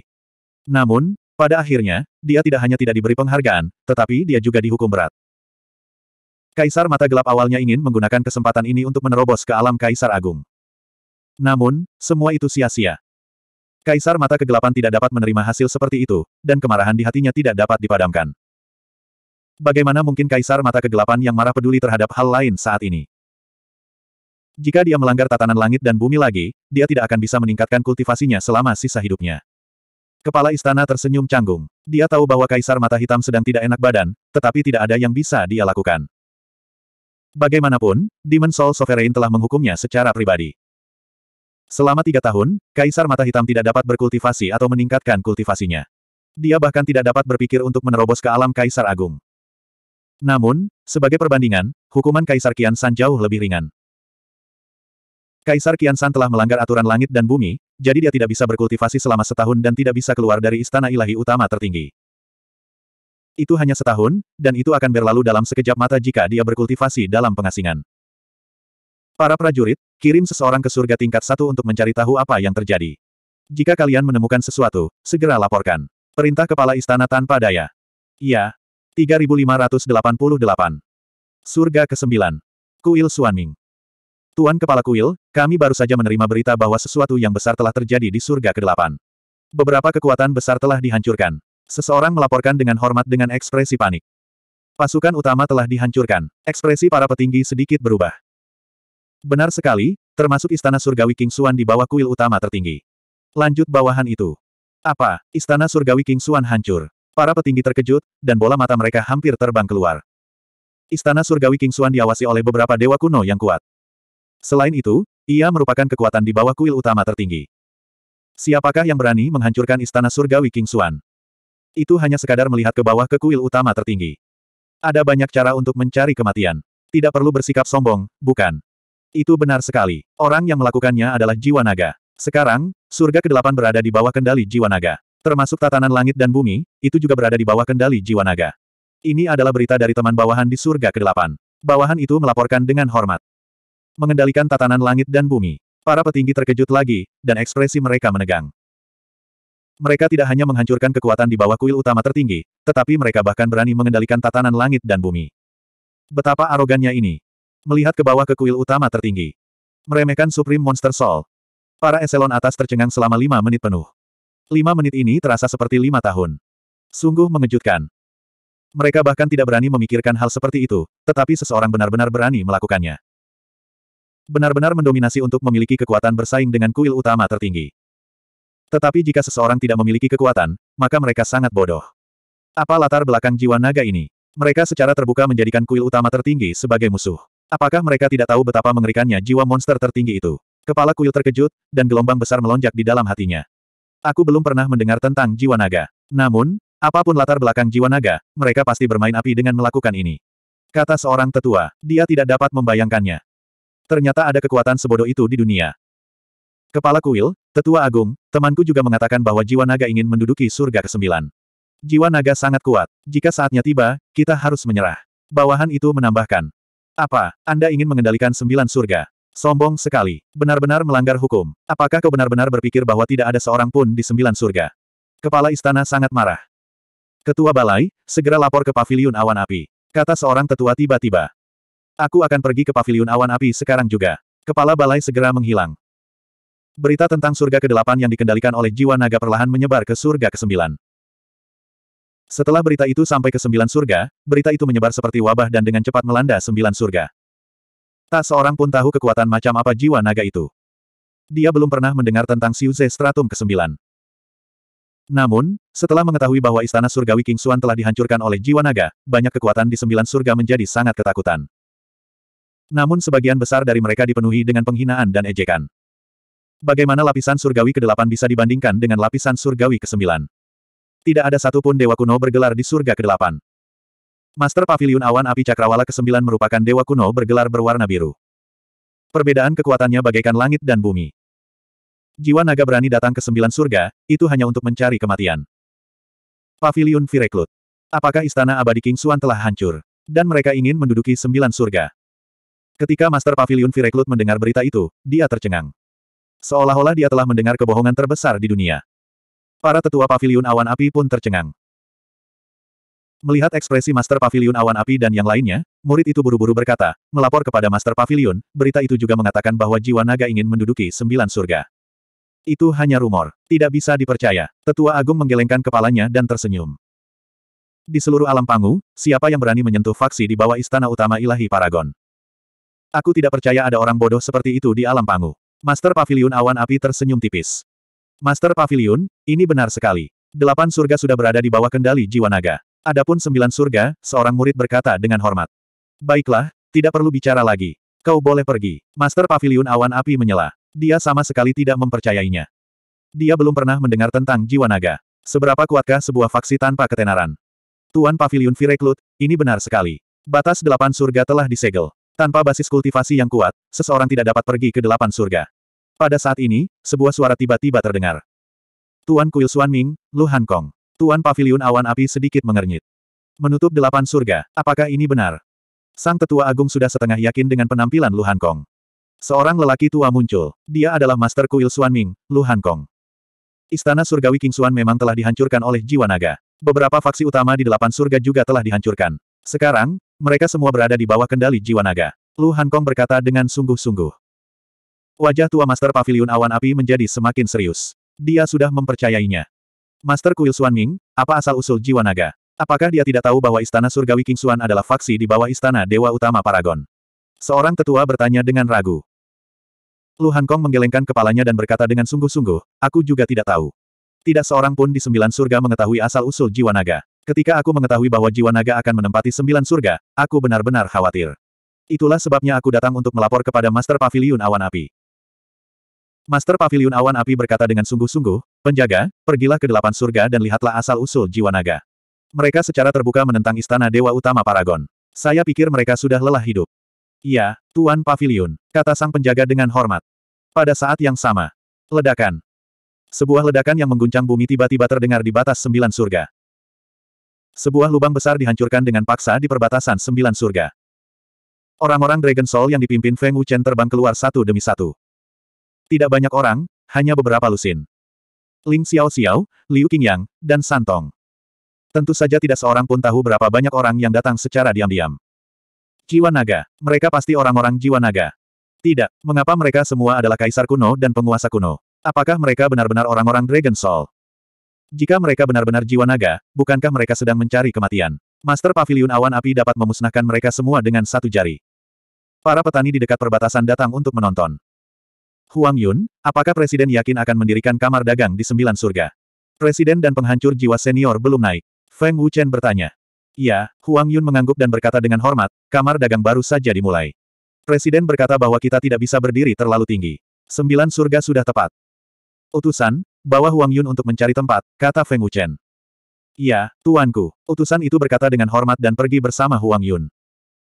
Namun, pada akhirnya, dia tidak hanya tidak diberi penghargaan, tetapi dia juga dihukum berat. Kaisar Mata Gelap awalnya ingin menggunakan kesempatan ini untuk menerobos ke alam Kaisar Agung. Namun, semua itu sia-sia. Kaisar Mata Kegelapan tidak dapat menerima hasil seperti itu, dan kemarahan di hatinya tidak dapat dipadamkan. Bagaimana mungkin Kaisar Mata Kegelapan yang marah peduli terhadap hal lain saat ini? Jika dia melanggar tatanan langit dan bumi lagi, dia tidak akan bisa meningkatkan kultivasinya selama sisa hidupnya. Kepala istana tersenyum canggung. Dia tahu bahwa Kaisar Mata Hitam sedang tidak enak badan, tetapi tidak ada yang bisa dia lakukan. Bagaimanapun, Demon Soul Sovereign telah menghukumnya secara pribadi. Selama tiga tahun, Kaisar Mata Hitam tidak dapat berkultivasi atau meningkatkan kultivasinya. Dia bahkan tidak dapat berpikir untuk menerobos ke alam Kaisar Agung. Namun, sebagai perbandingan, hukuman Kaisar Kian San jauh lebih ringan. Kaisar Kian San telah melanggar aturan langit dan bumi, jadi dia tidak bisa berkultivasi selama setahun dan tidak bisa keluar dari istana ilahi utama tertinggi. Itu hanya setahun, dan itu akan berlalu dalam sekejap mata jika dia berkultivasi dalam pengasingan. Para prajurit, kirim seseorang ke surga tingkat satu untuk mencari tahu apa yang terjadi. Jika kalian menemukan sesuatu, segera laporkan. Perintah Kepala Istana Tanpa Daya. Iya. 3588. Surga ke-9. Kuil Suanming. Tuan Kepala Kuil, kami baru saja menerima berita bahwa sesuatu yang besar telah terjadi di surga ke-8. Beberapa kekuatan besar telah dihancurkan. Seseorang melaporkan dengan hormat dengan ekspresi panik. Pasukan utama telah dihancurkan. Ekspresi para petinggi sedikit berubah. Benar sekali, termasuk istana surgawi King Suan di bawah kuil utama tertinggi. Lanjut bawahan itu. Apa, istana surgawi King Suan hancur? Para petinggi terkejut, dan bola mata mereka hampir terbang keluar. Istana surgawi King Suan diawasi oleh beberapa dewa kuno yang kuat. Selain itu, ia merupakan kekuatan di bawah kuil utama tertinggi. Siapakah yang berani menghancurkan istana surga Wiking Suan? Itu hanya sekadar melihat ke bawah ke kuil utama tertinggi. Ada banyak cara untuk mencari kematian. Tidak perlu bersikap sombong, bukan? Itu benar sekali. Orang yang melakukannya adalah jiwa naga. Sekarang, surga ke-8 berada di bawah kendali jiwa naga. Termasuk tatanan langit dan bumi, itu juga berada di bawah kendali jiwa naga. Ini adalah berita dari teman bawahan di surga ke-8. Bawahan itu melaporkan dengan hormat mengendalikan tatanan langit dan bumi. Para petinggi terkejut lagi, dan ekspresi mereka menegang. Mereka tidak hanya menghancurkan kekuatan di bawah kuil utama tertinggi, tetapi mereka bahkan berani mengendalikan tatanan langit dan bumi. Betapa arogannya ini. Melihat ke bawah ke kuil utama tertinggi. Meremehkan Supreme Monster Soul. Para eselon atas tercengang selama lima menit penuh. Lima menit ini terasa seperti lima tahun. Sungguh mengejutkan. Mereka bahkan tidak berani memikirkan hal seperti itu, tetapi seseorang benar-benar berani melakukannya benar-benar mendominasi untuk memiliki kekuatan bersaing dengan kuil utama tertinggi. Tetapi jika seseorang tidak memiliki kekuatan, maka mereka sangat bodoh. Apa latar belakang jiwa naga ini? Mereka secara terbuka menjadikan kuil utama tertinggi sebagai musuh. Apakah mereka tidak tahu betapa mengerikannya jiwa monster tertinggi itu? Kepala kuil terkejut, dan gelombang besar melonjak di dalam hatinya. Aku belum pernah mendengar tentang jiwa naga. Namun, apapun latar belakang jiwa naga, mereka pasti bermain api dengan melakukan ini. Kata seorang tetua, dia tidak dapat membayangkannya ternyata ada kekuatan sebodoh itu di dunia. Kepala kuil, tetua agung, temanku juga mengatakan bahwa jiwa naga ingin menduduki surga ke-9. Jiwa naga sangat kuat. Jika saatnya tiba, kita harus menyerah. Bawahan itu menambahkan. Apa, Anda ingin mengendalikan sembilan surga? Sombong sekali. Benar-benar melanggar hukum. Apakah kau benar-benar berpikir bahwa tidak ada seorang pun di sembilan surga? Kepala istana sangat marah. Ketua balai, segera lapor ke paviliun awan api. Kata seorang tetua tiba-tiba. Aku akan pergi ke paviliun awan api sekarang juga. Kepala balai segera menghilang. Berita tentang surga ke-8 yang dikendalikan oleh jiwa naga perlahan menyebar ke surga ke-9. Setelah berita itu sampai ke sembilan surga, berita itu menyebar seperti wabah dan dengan cepat melanda sembilan surga. Tak seorang pun tahu kekuatan macam apa jiwa naga itu. Dia belum pernah mendengar tentang Siuze Stratum ke-9. Namun, setelah mengetahui bahwa istana surgawi King suan telah dihancurkan oleh jiwa naga, banyak kekuatan di sembilan surga menjadi sangat ketakutan. Namun sebagian besar dari mereka dipenuhi dengan penghinaan dan ejekan. Bagaimana lapisan surgawi ke-8 bisa dibandingkan dengan lapisan surgawi ke-9? Tidak ada satupun dewa kuno bergelar di surga ke-8. Master Pavilion Awan Api Cakrawala ke-9 merupakan dewa kuno bergelar berwarna biru. Perbedaan kekuatannya bagaikan langit dan bumi. Jiwa naga berani datang ke sembilan surga, itu hanya untuk mencari kematian. Pavilion Vireklut. Apakah istana abadi King Suan telah hancur? Dan mereka ingin menduduki sembilan surga. Ketika Master Pavilion Vireklut mendengar berita itu, dia tercengang. Seolah-olah dia telah mendengar kebohongan terbesar di dunia. Para tetua Pavilion Awan Api pun tercengang. Melihat ekspresi Master Pavilion Awan Api dan yang lainnya, murid itu buru-buru berkata, melapor kepada Master Pavilion, berita itu juga mengatakan bahwa jiwa naga ingin menduduki sembilan surga. Itu hanya rumor, tidak bisa dipercaya. Tetua Agung menggelengkan kepalanya dan tersenyum. Di seluruh alam pangu, siapa yang berani menyentuh faksi di bawah istana utama ilahi Paragon? Aku tidak percaya ada orang bodoh seperti itu di alam pangu. Master Pavilion Awan Api tersenyum tipis. Master Pavilion, ini benar sekali. Delapan surga sudah berada di bawah kendali jiwa naga. Adapun sembilan surga, seorang murid berkata dengan hormat. Baiklah, tidak perlu bicara lagi. Kau boleh pergi. Master Pavilion Awan Api menyela. Dia sama sekali tidak mempercayainya. Dia belum pernah mendengar tentang jiwa naga. Seberapa kuatkah sebuah faksi tanpa ketenaran? Tuan Pavilion Vireklut, ini benar sekali. Batas delapan surga telah disegel. Tanpa basis kultivasi yang kuat, seseorang tidak dapat pergi ke delapan surga. Pada saat ini, sebuah suara tiba-tiba terdengar. Tuan Kuil Suan Ming, Lu Han Kong. Tuan Paviliun Awan Api sedikit mengernyit. Menutup delapan surga, apakah ini benar? Sang tetua agung sudah setengah yakin dengan penampilan Lu Han Kong. Seorang lelaki tua muncul. Dia adalah Master Kuil Suan Ming, Lu Han Kong. Istana surgawi King Suan memang telah dihancurkan oleh jiwa naga. Beberapa faksi utama di delapan surga juga telah dihancurkan. Sekarang, mereka semua berada di bawah kendali jiwa naga. Lu Hankong berkata dengan sungguh-sungguh. Wajah tua Master Pavilion Awan Api menjadi semakin serius. Dia sudah mempercayainya. Master Kuil Suan Ming, apa asal-usul jiwa naga? Apakah dia tidak tahu bahwa Istana Surgawi King Suan adalah faksi di bawah Istana Dewa Utama Paragon? Seorang tetua bertanya dengan ragu. Lu Hankong menggelengkan kepalanya dan berkata dengan sungguh-sungguh, aku juga tidak tahu. Tidak seorang pun di sembilan surga mengetahui asal-usul jiwa naga. Ketika aku mengetahui bahwa jiwa naga akan menempati sembilan surga, aku benar-benar khawatir. Itulah sebabnya aku datang untuk melapor kepada Master Pavilion Awan Api. Master Pavilion Awan Api berkata dengan sungguh-sungguh, penjaga, pergilah ke delapan surga dan lihatlah asal-usul jiwa naga. Mereka secara terbuka menentang istana Dewa Utama Paragon. Saya pikir mereka sudah lelah hidup. Iya, Tuan Pavilion," kata sang penjaga dengan hormat. Pada saat yang sama, ledakan. Sebuah ledakan yang mengguncang bumi tiba-tiba terdengar di batas sembilan surga. Sebuah lubang besar dihancurkan dengan paksa di perbatasan sembilan surga. Orang-orang Dragon Soul yang dipimpin Feng Wuchen terbang keluar satu demi satu. Tidak banyak orang, hanya beberapa lusin. Ling Xiao Xiao, Liu Qingyang, dan Santong. Tentu saja tidak seorang pun tahu berapa banyak orang yang datang secara diam-diam. Jiwa naga. Mereka pasti orang-orang jiwa naga. Tidak, mengapa mereka semua adalah kaisar kuno dan penguasa kuno? Apakah mereka benar-benar orang-orang Dragon Soul? Jika mereka benar-benar jiwa naga, bukankah mereka sedang mencari kematian? Master Pavilion Awan Api dapat memusnahkan mereka semua dengan satu jari. Para petani di dekat perbatasan datang untuk menonton. Huang Yun, apakah Presiden yakin akan mendirikan kamar dagang di sembilan surga? Presiden dan penghancur jiwa senior belum naik. Feng Wuchen bertanya. Iya, Huang Yun mengangguk dan berkata dengan hormat, kamar dagang baru saja dimulai. Presiden berkata bahwa kita tidak bisa berdiri terlalu tinggi. Sembilan surga sudah tepat. Utusan, Bawa Huang Yun untuk mencari tempat, kata Feng Wuchen. Ya, tuanku. Utusan itu berkata dengan hormat dan pergi bersama Huang Yun.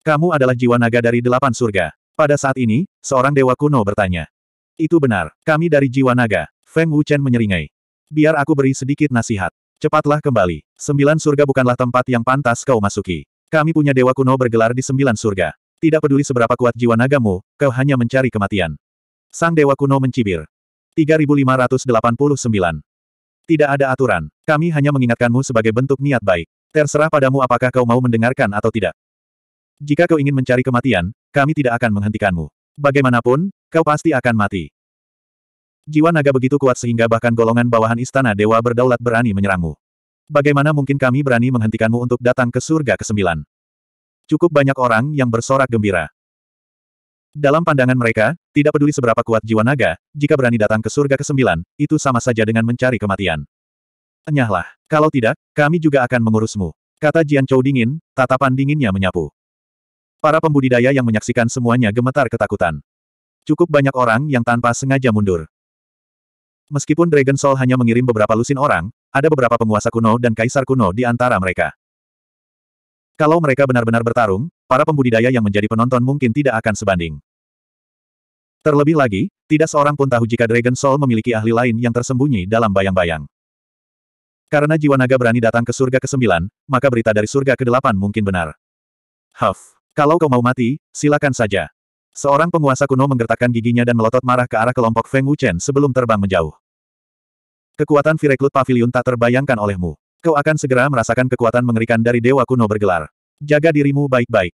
Kamu adalah jiwa naga dari delapan surga. Pada saat ini, seorang dewa kuno bertanya. Itu benar, kami dari jiwa naga. Feng Wuchen menyeringai. Biar aku beri sedikit nasihat. Cepatlah kembali. Sembilan surga bukanlah tempat yang pantas kau masuki. Kami punya dewa kuno bergelar di sembilan surga. Tidak peduli seberapa kuat jiwa nagamu, kau hanya mencari kematian. Sang dewa kuno mencibir. 3589. Tidak ada aturan. Kami hanya mengingatkanmu sebagai bentuk niat baik. Terserah padamu apakah kau mau mendengarkan atau tidak. Jika kau ingin mencari kematian, kami tidak akan menghentikanmu. Bagaimanapun, kau pasti akan mati. Jiwa naga begitu kuat sehingga bahkan golongan bawahan istana dewa berdaulat berani menyerangmu. Bagaimana mungkin kami berani menghentikanmu untuk datang ke surga ke-9? Cukup banyak orang yang bersorak gembira. Dalam pandangan mereka, tidak peduli seberapa kuat jiwa naga, jika berani datang ke surga ke-9, itu sama saja dengan mencari kematian. Enyahlah, kalau tidak, kami juga akan mengurusmu. Kata Jian Chou dingin, tatapan dinginnya menyapu. Para pembudidaya yang menyaksikan semuanya gemetar ketakutan. Cukup banyak orang yang tanpa sengaja mundur. Meskipun Dragon Soul hanya mengirim beberapa lusin orang, ada beberapa penguasa kuno dan kaisar kuno di antara mereka. Kalau mereka benar-benar bertarung, para pembudidaya yang menjadi penonton mungkin tidak akan sebanding. Terlebih lagi, tidak seorang pun tahu jika Dragon Soul memiliki ahli lain yang tersembunyi dalam bayang-bayang. Karena jiwa naga berani datang ke surga ke-9, maka berita dari surga ke-8 mungkin benar. Huff, kalau kau mau mati, silakan saja. Seorang penguasa kuno menggertakkan giginya dan melotot marah ke arah kelompok Feng Wuchen sebelum terbang menjauh. Kekuatan Vireklut Pavilion tak terbayangkan olehmu. Kau akan segera merasakan kekuatan mengerikan dari dewa kuno bergelar. Jaga dirimu baik-baik.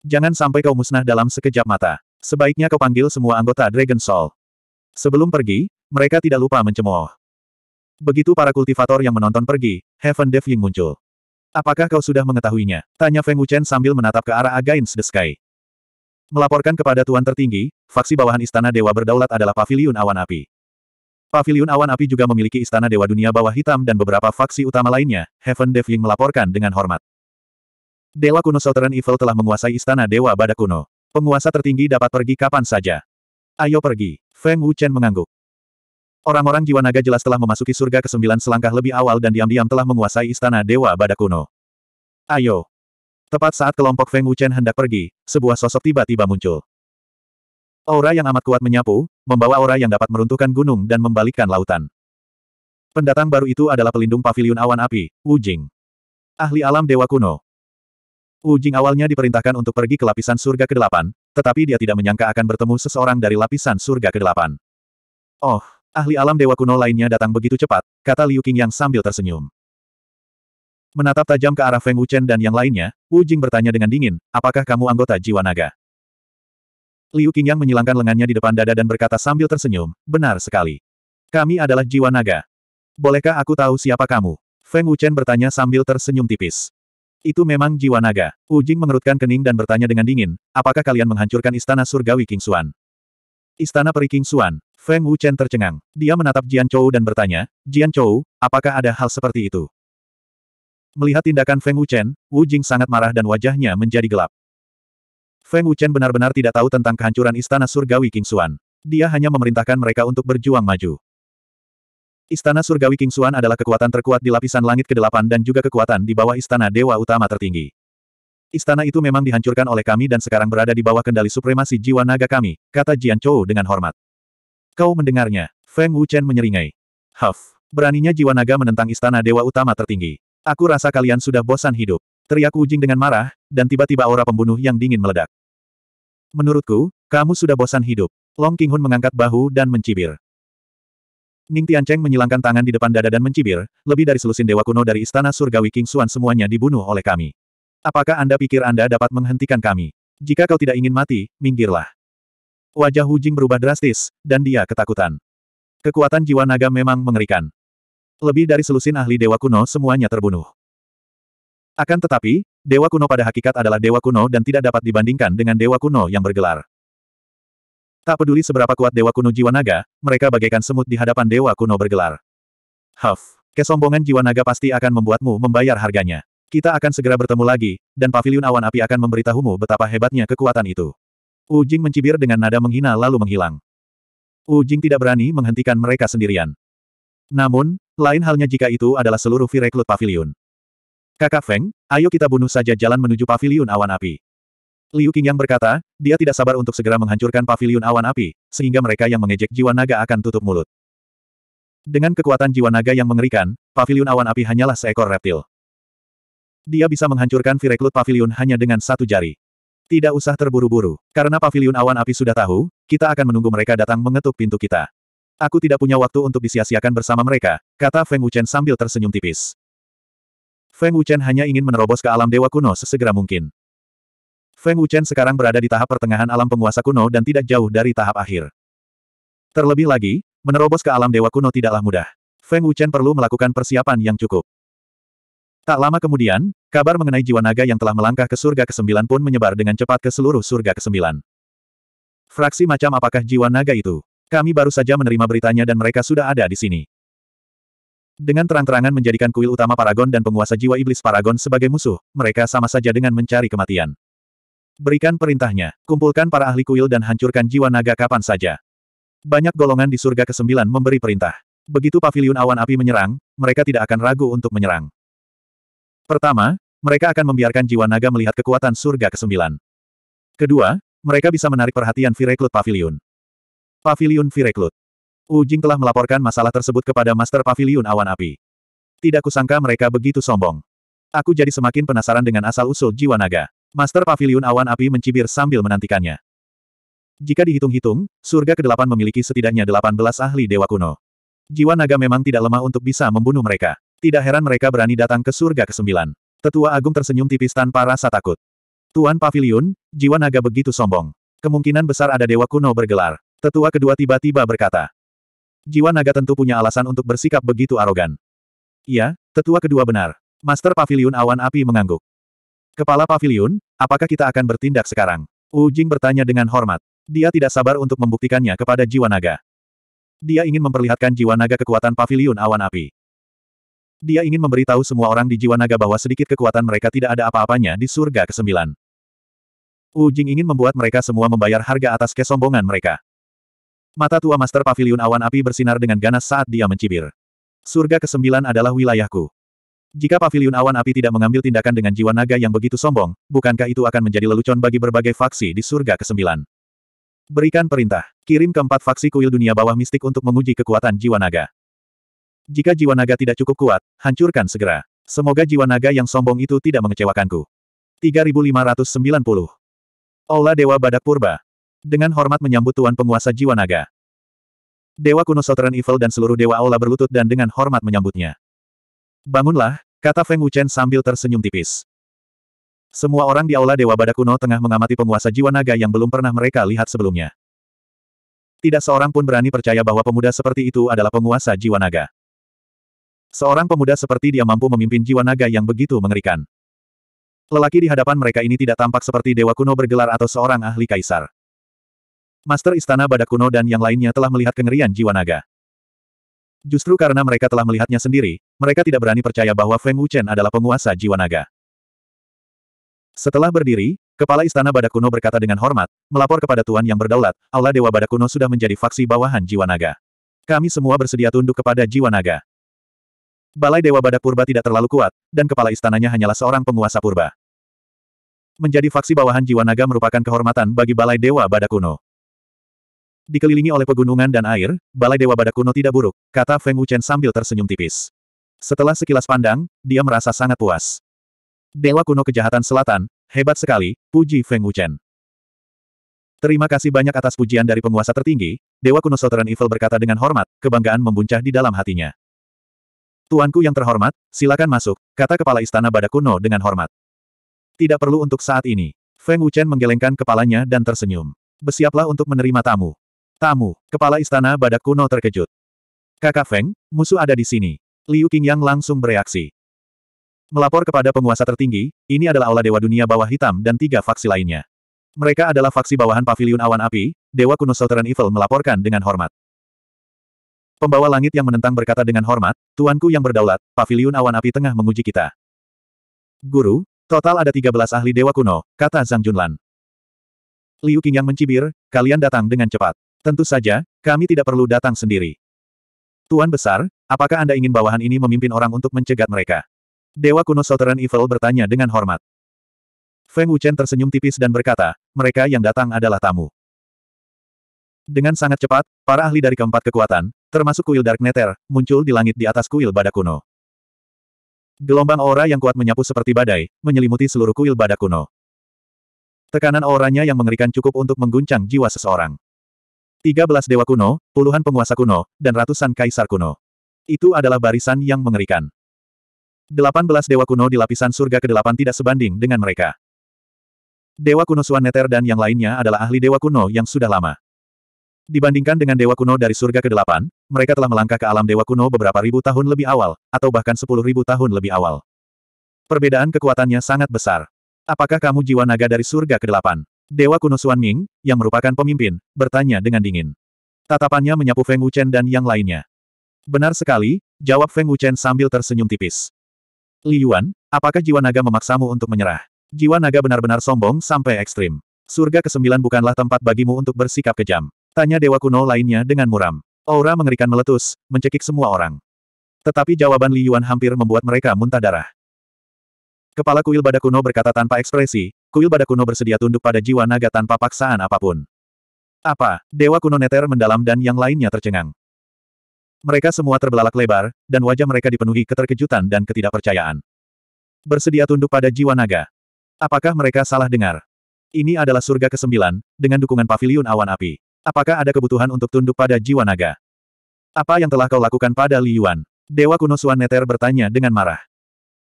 Jangan sampai kau musnah dalam sekejap mata. Sebaiknya kau panggil semua anggota Dragon Soul. Sebelum pergi, mereka tidak lupa mencemooh. Begitu para kultivator yang menonton pergi, Heaven Dev Ying muncul. Apakah kau sudah mengetahuinya? Tanya Feng Wuchen sambil menatap ke arah Against the Sky. Melaporkan kepada Tuan Tertinggi, faksi bawahan Istana Dewa Berdaulat adalah Paviliun Awan Api. Paviliun Awan Api juga memiliki Istana Dewa Dunia Bawah Hitam dan beberapa faksi utama lainnya, Heaven Dev Ying melaporkan dengan hormat. Dewa kuno Southern Evil telah menguasai istana Dewa Badak Kuno. Penguasa tertinggi dapat pergi kapan saja. Ayo pergi. Feng Wuchen mengangguk. Orang-orang jiwa naga jelas telah memasuki surga ke-9 selangkah lebih awal dan diam-diam telah menguasai istana Dewa Badak Kuno. Ayo. Tepat saat kelompok Feng Wuchen hendak pergi, sebuah sosok tiba-tiba muncul. Aura yang amat kuat menyapu, membawa aura yang dapat meruntuhkan gunung dan membalikkan lautan. Pendatang baru itu adalah pelindung pavilion awan api, Wu Jing. Ahli alam Dewa Kuno, Wu Jing awalnya diperintahkan untuk pergi ke lapisan surga ke-8, tetapi dia tidak menyangka akan bertemu seseorang dari lapisan surga ke-8. Oh, ahli alam dewa kuno lainnya datang begitu cepat, kata Liu Qing yang sambil tersenyum. Menatap tajam ke arah Feng Wuchen dan yang lainnya, Wu Jing bertanya dengan dingin, apakah kamu anggota jiwa naga? Liu Qing yang menyilangkan lengannya di depan dada dan berkata sambil tersenyum, benar sekali. Kami adalah jiwa naga. Bolehkah aku tahu siapa kamu? Feng Wuchen bertanya sambil tersenyum tipis. Itu memang jiwa naga. Ujing mengerutkan kening dan bertanya dengan dingin, apakah kalian menghancurkan istana surgawi King Xuan? Istana peri King Xuan. Feng Wu Chen tercengang. Dia menatap Jian Chou dan bertanya, Jian Chou, apakah ada hal seperti itu? Melihat tindakan Feng Wu Chen, Wu Jing sangat marah dan wajahnya menjadi gelap. Feng Wu Chen benar-benar tidak tahu tentang kehancuran istana surgawi King Xuan. Dia hanya memerintahkan mereka untuk berjuang maju. Istana Surgawi King Xuan adalah kekuatan terkuat di lapisan langit ke-8 dan juga kekuatan di bawah Istana Dewa Utama tertinggi. Istana itu memang dihancurkan oleh kami dan sekarang berada di bawah kendali supremasi jiwa naga kami, kata Jian Chou dengan hormat. Kau mendengarnya, Feng Wuchen menyeringai. Huff, beraninya jiwa naga menentang Istana Dewa Utama tertinggi. Aku rasa kalian sudah bosan hidup. Teriak Wujing dengan marah, dan tiba-tiba aura pembunuh yang dingin meledak. Menurutku, kamu sudah bosan hidup. Long Qinghun mengangkat bahu dan mencibir. Ning Tiancheng menyilangkan tangan di depan dada dan mencibir, lebih dari selusin dewa kuno dari istana surgawi King Xuan semuanya dibunuh oleh kami. Apakah Anda pikir Anda dapat menghentikan kami? Jika kau tidak ingin mati, minggirlah. Wajah Hu Jing berubah drastis, dan dia ketakutan. Kekuatan jiwa naga memang mengerikan. Lebih dari selusin ahli dewa kuno semuanya terbunuh. Akan tetapi, dewa kuno pada hakikat adalah dewa kuno dan tidak dapat dibandingkan dengan dewa kuno yang bergelar. Tak peduli seberapa kuat Dewa Kuno Jiwa Naga, mereka bagaikan semut di hadapan Dewa Kuno bergelar. Huff, kesombongan Jiwa Naga pasti akan membuatmu membayar harganya. Kita akan segera bertemu lagi, dan Paviliun Awan Api akan memberitahumu betapa hebatnya kekuatan itu. Ujing mencibir dengan nada menghina lalu menghilang. Ujing tidak berani menghentikan mereka sendirian. Namun, lain halnya jika itu adalah seluruh v Paviliun. Kakak Feng, ayo kita bunuh saja jalan menuju Paviliun Awan Api. Liu Qingyang berkata, dia tidak sabar untuk segera menghancurkan pavilion awan api, sehingga mereka yang mengejek jiwa naga akan tutup mulut. Dengan kekuatan jiwa naga yang mengerikan, pavilion awan api hanyalah seekor reptil. Dia bisa menghancurkan Vireklut pavilion hanya dengan satu jari. Tidak usah terburu-buru, karena pavilion awan api sudah tahu, kita akan menunggu mereka datang mengetuk pintu kita. Aku tidak punya waktu untuk disia-siakan bersama mereka, kata Feng Wuchen sambil tersenyum tipis. Feng Wuchen hanya ingin menerobos ke alam dewa kuno sesegera mungkin. Feng Wuchen sekarang berada di tahap pertengahan alam penguasa kuno dan tidak jauh dari tahap akhir. Terlebih lagi, menerobos ke alam dewa kuno tidaklah mudah. Feng Wuchen perlu melakukan persiapan yang cukup. Tak lama kemudian, kabar mengenai jiwa naga yang telah melangkah ke surga ke-9 pun menyebar dengan cepat ke seluruh surga ke-9. Fraksi macam apakah jiwa naga itu? Kami baru saja menerima beritanya dan mereka sudah ada di sini. Dengan terang-terangan menjadikan kuil utama Paragon dan penguasa jiwa iblis Paragon sebagai musuh, mereka sama saja dengan mencari kematian. Berikan perintahnya, kumpulkan para ahli kuil dan hancurkan jiwa naga kapan saja. Banyak golongan di surga kesembilan memberi perintah. Begitu pavilion awan api menyerang, mereka tidak akan ragu untuk menyerang. Pertama, mereka akan membiarkan jiwa naga melihat kekuatan surga kesembilan. Kedua, mereka bisa menarik perhatian Vireklut Pavilion. Pavilion Vireklut. Ujing telah melaporkan masalah tersebut kepada Master Pavilion Awan Api. Tidak kusangka mereka begitu sombong. Aku jadi semakin penasaran dengan asal-usul jiwa naga. Master Pavilion Awan Api mencibir sambil menantikannya. Jika dihitung-hitung, surga ke-8 memiliki setidaknya 18 ahli dewa kuno. Jiwa naga memang tidak lemah untuk bisa membunuh mereka. Tidak heran mereka berani datang ke surga ke-9. Tetua Agung tersenyum tipis tanpa rasa takut. Tuan Pavilion, jiwa naga begitu sombong. Kemungkinan besar ada dewa kuno bergelar. Tetua kedua tiba-tiba berkata. Jiwa naga tentu punya alasan untuk bersikap begitu arogan. Iya, tetua kedua benar. Master Pavilion Awan Api mengangguk. Kepala pavilion, apakah kita akan bertindak sekarang? Wu Jing bertanya dengan hormat. Dia tidak sabar untuk membuktikannya kepada jiwa naga. Dia ingin memperlihatkan jiwa naga kekuatan pavilion awan api. Dia ingin memberitahu semua orang di jiwa naga bahwa sedikit kekuatan mereka tidak ada apa-apanya di surga ke-9. Wu Jing ingin membuat mereka semua membayar harga atas kesombongan mereka. Mata tua Master Pavilion Awan Api bersinar dengan ganas saat dia mencibir. Surga ke-9 adalah wilayahku. Jika paviliun awan api tidak mengambil tindakan dengan jiwa naga yang begitu sombong, bukankah itu akan menjadi lelucon bagi berbagai faksi di surga ke-9? Berikan perintah. Kirim keempat faksi kuil dunia bawah mistik untuk menguji kekuatan jiwa naga. Jika jiwa naga tidak cukup kuat, hancurkan segera. Semoga jiwa naga yang sombong itu tidak mengecewakanku. 3590. Aula Dewa Badak Purba. Dengan hormat menyambut Tuan Penguasa Jiwa Naga. Dewa kuno Southern Evil dan seluruh Dewa Aula berlutut dan dengan hormat menyambutnya. Bangunlah, kata Feng Wuchen sambil tersenyum tipis. Semua orang di aula Dewa Badak Kuno tengah mengamati penguasa jiwa naga yang belum pernah mereka lihat sebelumnya. Tidak seorang pun berani percaya bahwa pemuda seperti itu adalah penguasa jiwa naga. Seorang pemuda seperti dia mampu memimpin jiwa naga yang begitu mengerikan. Lelaki di hadapan mereka ini tidak tampak seperti dewa kuno bergelar atau seorang ahli kaisar. Master Istana Badak Kuno dan yang lainnya telah melihat kengerian jiwa naga. Justru karena mereka telah melihatnya sendiri, mereka tidak berani percaya bahwa Feng Wuchen adalah penguasa jiwa naga. Setelah berdiri, Kepala Istana Badak Kuno berkata dengan hormat, melapor kepada Tuan yang berdaulat, Allah Dewa Badak Kuno sudah menjadi faksi bawahan jiwa naga. Kami semua bersedia tunduk kepada jiwa naga. Balai Dewa Badak Purba tidak terlalu kuat, dan kepala istananya hanyalah seorang penguasa purba. Menjadi faksi bawahan jiwa naga merupakan kehormatan bagi Balai Dewa Badak Kuno. Dikelilingi oleh pegunungan dan air, Balai Dewa Badak Kuno tidak buruk, kata Feng Wuchen sambil tersenyum tipis. Setelah sekilas pandang, dia merasa sangat puas. Dewa kuno kejahatan selatan, hebat sekali, puji Feng Wuchen. Terima kasih banyak atas pujian dari penguasa tertinggi, Dewa kuno Southern Evil berkata dengan hormat, kebanggaan membuncah di dalam hatinya. Tuanku yang terhormat, silakan masuk, kata kepala istana badak kuno dengan hormat. Tidak perlu untuk saat ini. Feng Wuchen menggelengkan kepalanya dan tersenyum. Bersiaplah untuk menerima tamu. Tamu, kepala istana badak kuno terkejut. Kakak Feng, musuh ada di sini. Liu Qingyang langsung bereaksi. Melapor kepada penguasa tertinggi, ini adalah aula Dewa Dunia Bawah Hitam dan tiga faksi lainnya. Mereka adalah faksi bawahan Paviliun Awan Api, Dewa Kuno Southern Evil melaporkan dengan hormat. Pembawa langit yang menentang berkata dengan hormat, Tuanku yang berdaulat, Paviliun Awan Api tengah menguji kita. Guru, total ada 13 ahli Dewa Kuno, kata Zhang Junlan. Liu Qingyang mencibir, kalian datang dengan cepat. Tentu saja, kami tidak perlu datang sendiri. Tuan Besar, apakah Anda ingin bawahan ini memimpin orang untuk mencegat mereka? Dewa kuno Southern Evil bertanya dengan hormat. Feng Wuchen tersenyum tipis dan berkata, mereka yang datang adalah tamu. Dengan sangat cepat, para ahli dari keempat kekuatan, termasuk kuil Dark Nether, muncul di langit di atas kuil badak kuno. Gelombang aura yang kuat menyapu seperti badai, menyelimuti seluruh kuil badak kuno. Tekanan auranya yang mengerikan cukup untuk mengguncang jiwa seseorang. 13 dewa kuno, puluhan penguasa kuno, dan ratusan kaisar kuno. Itu adalah barisan yang mengerikan. Delapan belas dewa kuno di lapisan surga ke-8 tidak sebanding dengan mereka. Dewa kuno Suan Neter dan yang lainnya adalah ahli dewa kuno yang sudah lama. Dibandingkan dengan dewa kuno dari surga ke-8, mereka telah melangkah ke alam dewa kuno beberapa ribu tahun lebih awal, atau bahkan sepuluh ribu tahun lebih awal. Perbedaan kekuatannya sangat besar. Apakah kamu jiwa naga dari surga ke-8? Dewa kuno Suan Ming, yang merupakan pemimpin, bertanya dengan dingin. Tatapannya menyapu Feng Wuchen dan yang lainnya. Benar sekali, jawab Feng Wuchen sambil tersenyum tipis. Li Yuan, apakah jiwa naga memaksamu untuk menyerah? Jiwa naga benar-benar sombong sampai ekstrim. Surga kesembilan bukanlah tempat bagimu untuk bersikap kejam. Tanya Dewa Kuno lainnya dengan muram. Aura mengerikan meletus, mencekik semua orang. Tetapi jawaban Li Yuan hampir membuat mereka muntah darah. Kepala kuil Badak Kuno berkata tanpa ekspresi, kuil Bada Kuno bersedia tunduk pada jiwa naga tanpa paksaan apapun. Apa? Dewa Kuno Neter mendalam dan yang lainnya tercengang. Mereka semua terbelalak lebar, dan wajah mereka dipenuhi keterkejutan dan ketidakpercayaan. Bersedia tunduk pada jiwa naga. Apakah mereka salah dengar? Ini adalah surga kesembilan, dengan dukungan pavilion awan api. Apakah ada kebutuhan untuk tunduk pada jiwa naga? Apa yang telah kau lakukan pada Li Yuan? Dewa kuno Suan Neter bertanya dengan marah.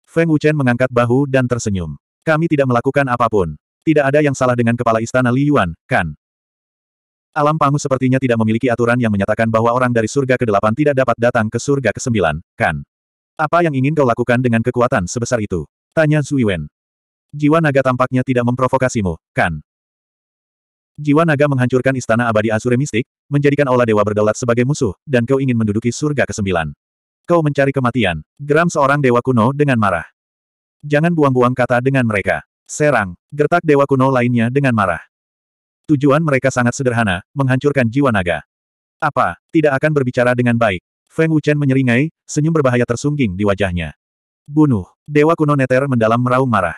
Feng Wuchen mengangkat bahu dan tersenyum. Kami tidak melakukan apapun. Tidak ada yang salah dengan kepala istana Li Yuan, kan? Alam Pangu sepertinya tidak memiliki aturan yang menyatakan bahwa orang dari surga ke-8 tidak dapat datang ke surga ke-9, kan? Apa yang ingin kau lakukan dengan kekuatan sebesar itu? Tanya Zuiwen. Jiwa naga tampaknya tidak memprovokasimu, kan? Jiwa naga menghancurkan istana abadi Azure Mistik, menjadikan olah Dewa berdaulat sebagai musuh, dan kau ingin menduduki surga ke-9. Kau mencari kematian. Geram seorang dewa kuno dengan marah. Jangan buang-buang kata dengan mereka. Serang, gertak dewa kuno lainnya dengan marah. Tujuan mereka sangat sederhana, menghancurkan jiwa naga. Apa, tidak akan berbicara dengan baik. Feng Wuchen menyeringai, senyum berbahaya tersungging di wajahnya. Bunuh, dewa kuno neter mendalam meraung marah.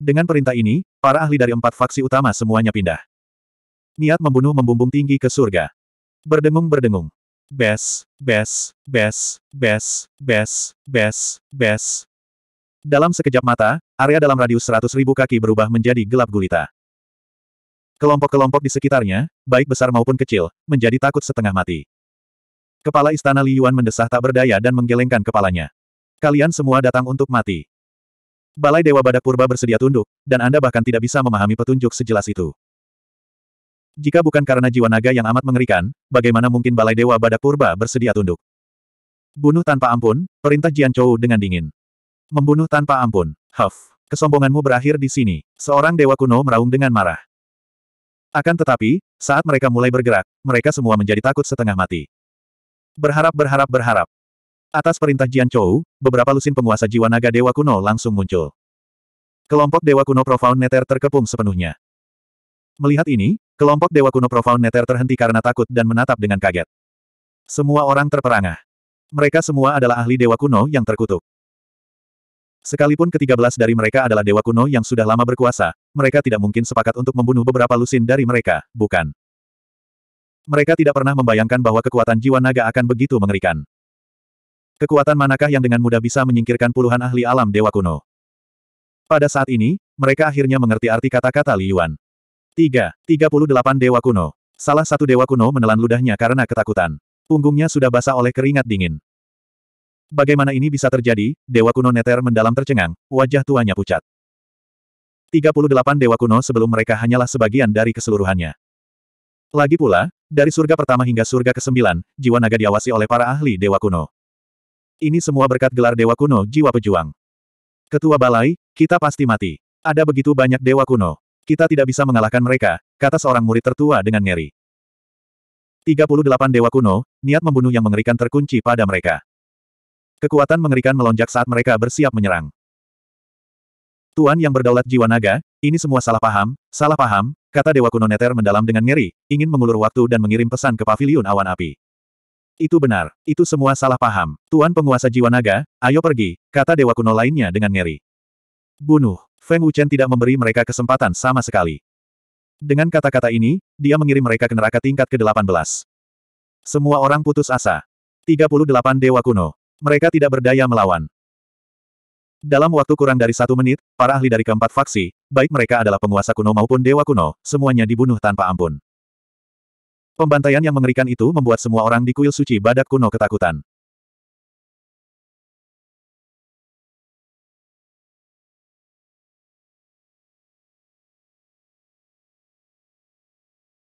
Dengan perintah ini, para ahli dari empat faksi utama semuanya pindah. Niat membunuh membumbung tinggi ke surga. Berdengung-berdengung. Bes, bes, bes, bes, bes, bes, bes, dalam sekejap mata, area dalam radius seratus ribu kaki berubah menjadi gelap gulita. Kelompok-kelompok di sekitarnya, baik besar maupun kecil, menjadi takut setengah mati. Kepala istana Li Yuan mendesah tak berdaya dan menggelengkan kepalanya. Kalian semua datang untuk mati. Balai Dewa Badak Purba bersedia tunduk, dan Anda bahkan tidak bisa memahami petunjuk sejelas itu. Jika bukan karena jiwa naga yang amat mengerikan, bagaimana mungkin Balai Dewa Badak Purba bersedia tunduk? Bunuh tanpa ampun, perintah Jian Chou dengan dingin. Membunuh tanpa ampun. Huff. Kesombonganmu berakhir di sini. Seorang dewa kuno meraung dengan marah. Akan tetapi, saat mereka mulai bergerak, mereka semua menjadi takut setengah mati. Berharap berharap berharap. Atas perintah Jian Chou, beberapa lusin penguasa jiwa naga dewa kuno langsung muncul. Kelompok dewa kuno Profound Neter terkepung sepenuhnya. Melihat ini, kelompok dewa kuno Profound Neter terhenti karena takut dan menatap dengan kaget. Semua orang terperangah. Mereka semua adalah ahli dewa kuno yang terkutuk. Sekalipun ketiga belas dari mereka adalah dewa kuno yang sudah lama berkuasa, mereka tidak mungkin sepakat untuk membunuh beberapa lusin dari mereka, bukan? Mereka tidak pernah membayangkan bahwa kekuatan jiwa naga akan begitu mengerikan. Kekuatan manakah yang dengan mudah bisa menyingkirkan puluhan ahli alam dewa kuno? Pada saat ini, mereka akhirnya mengerti arti kata-kata Li Yuan. puluh delapan Dewa Kuno Salah satu Dewa Kuno menelan ludahnya karena ketakutan. Punggungnya sudah basah oleh keringat dingin. Bagaimana ini bisa terjadi? Dewa kuno Neter mendalam tercengang, wajah tuanya pucat. 38 dewa kuno sebelum mereka hanyalah sebagian dari keseluruhannya. Lagi pula, dari surga pertama hingga surga ke-9, jiwa naga diawasi oleh para ahli dewa kuno. Ini semua berkat gelar dewa kuno jiwa pejuang. Ketua balai, kita pasti mati. Ada begitu banyak dewa kuno. Kita tidak bisa mengalahkan mereka, kata seorang murid tertua dengan ngeri. 38 dewa kuno, niat membunuh yang mengerikan terkunci pada mereka. Kekuatan mengerikan melonjak saat mereka bersiap menyerang. Tuan yang berdaulat jiwa naga, ini semua salah paham, salah paham, kata Dewa Kuno Neter mendalam dengan ngeri, ingin mengulur waktu dan mengirim pesan ke paviliun awan api. Itu benar, itu semua salah paham. Tuan penguasa jiwa naga, ayo pergi, kata Dewa Kuno lainnya dengan ngeri. Bunuh, Feng Wuchen tidak memberi mereka kesempatan sama sekali. Dengan kata-kata ini, dia mengirim mereka ke neraka tingkat ke-18. Semua orang putus asa. 38 Dewa Kuno mereka tidak berdaya melawan. Dalam waktu kurang dari satu menit, para ahli dari keempat faksi, baik mereka adalah penguasa kuno maupun dewa kuno, semuanya dibunuh tanpa ampun. Pembantaian yang mengerikan itu membuat semua orang di kuil suci badak kuno ketakutan.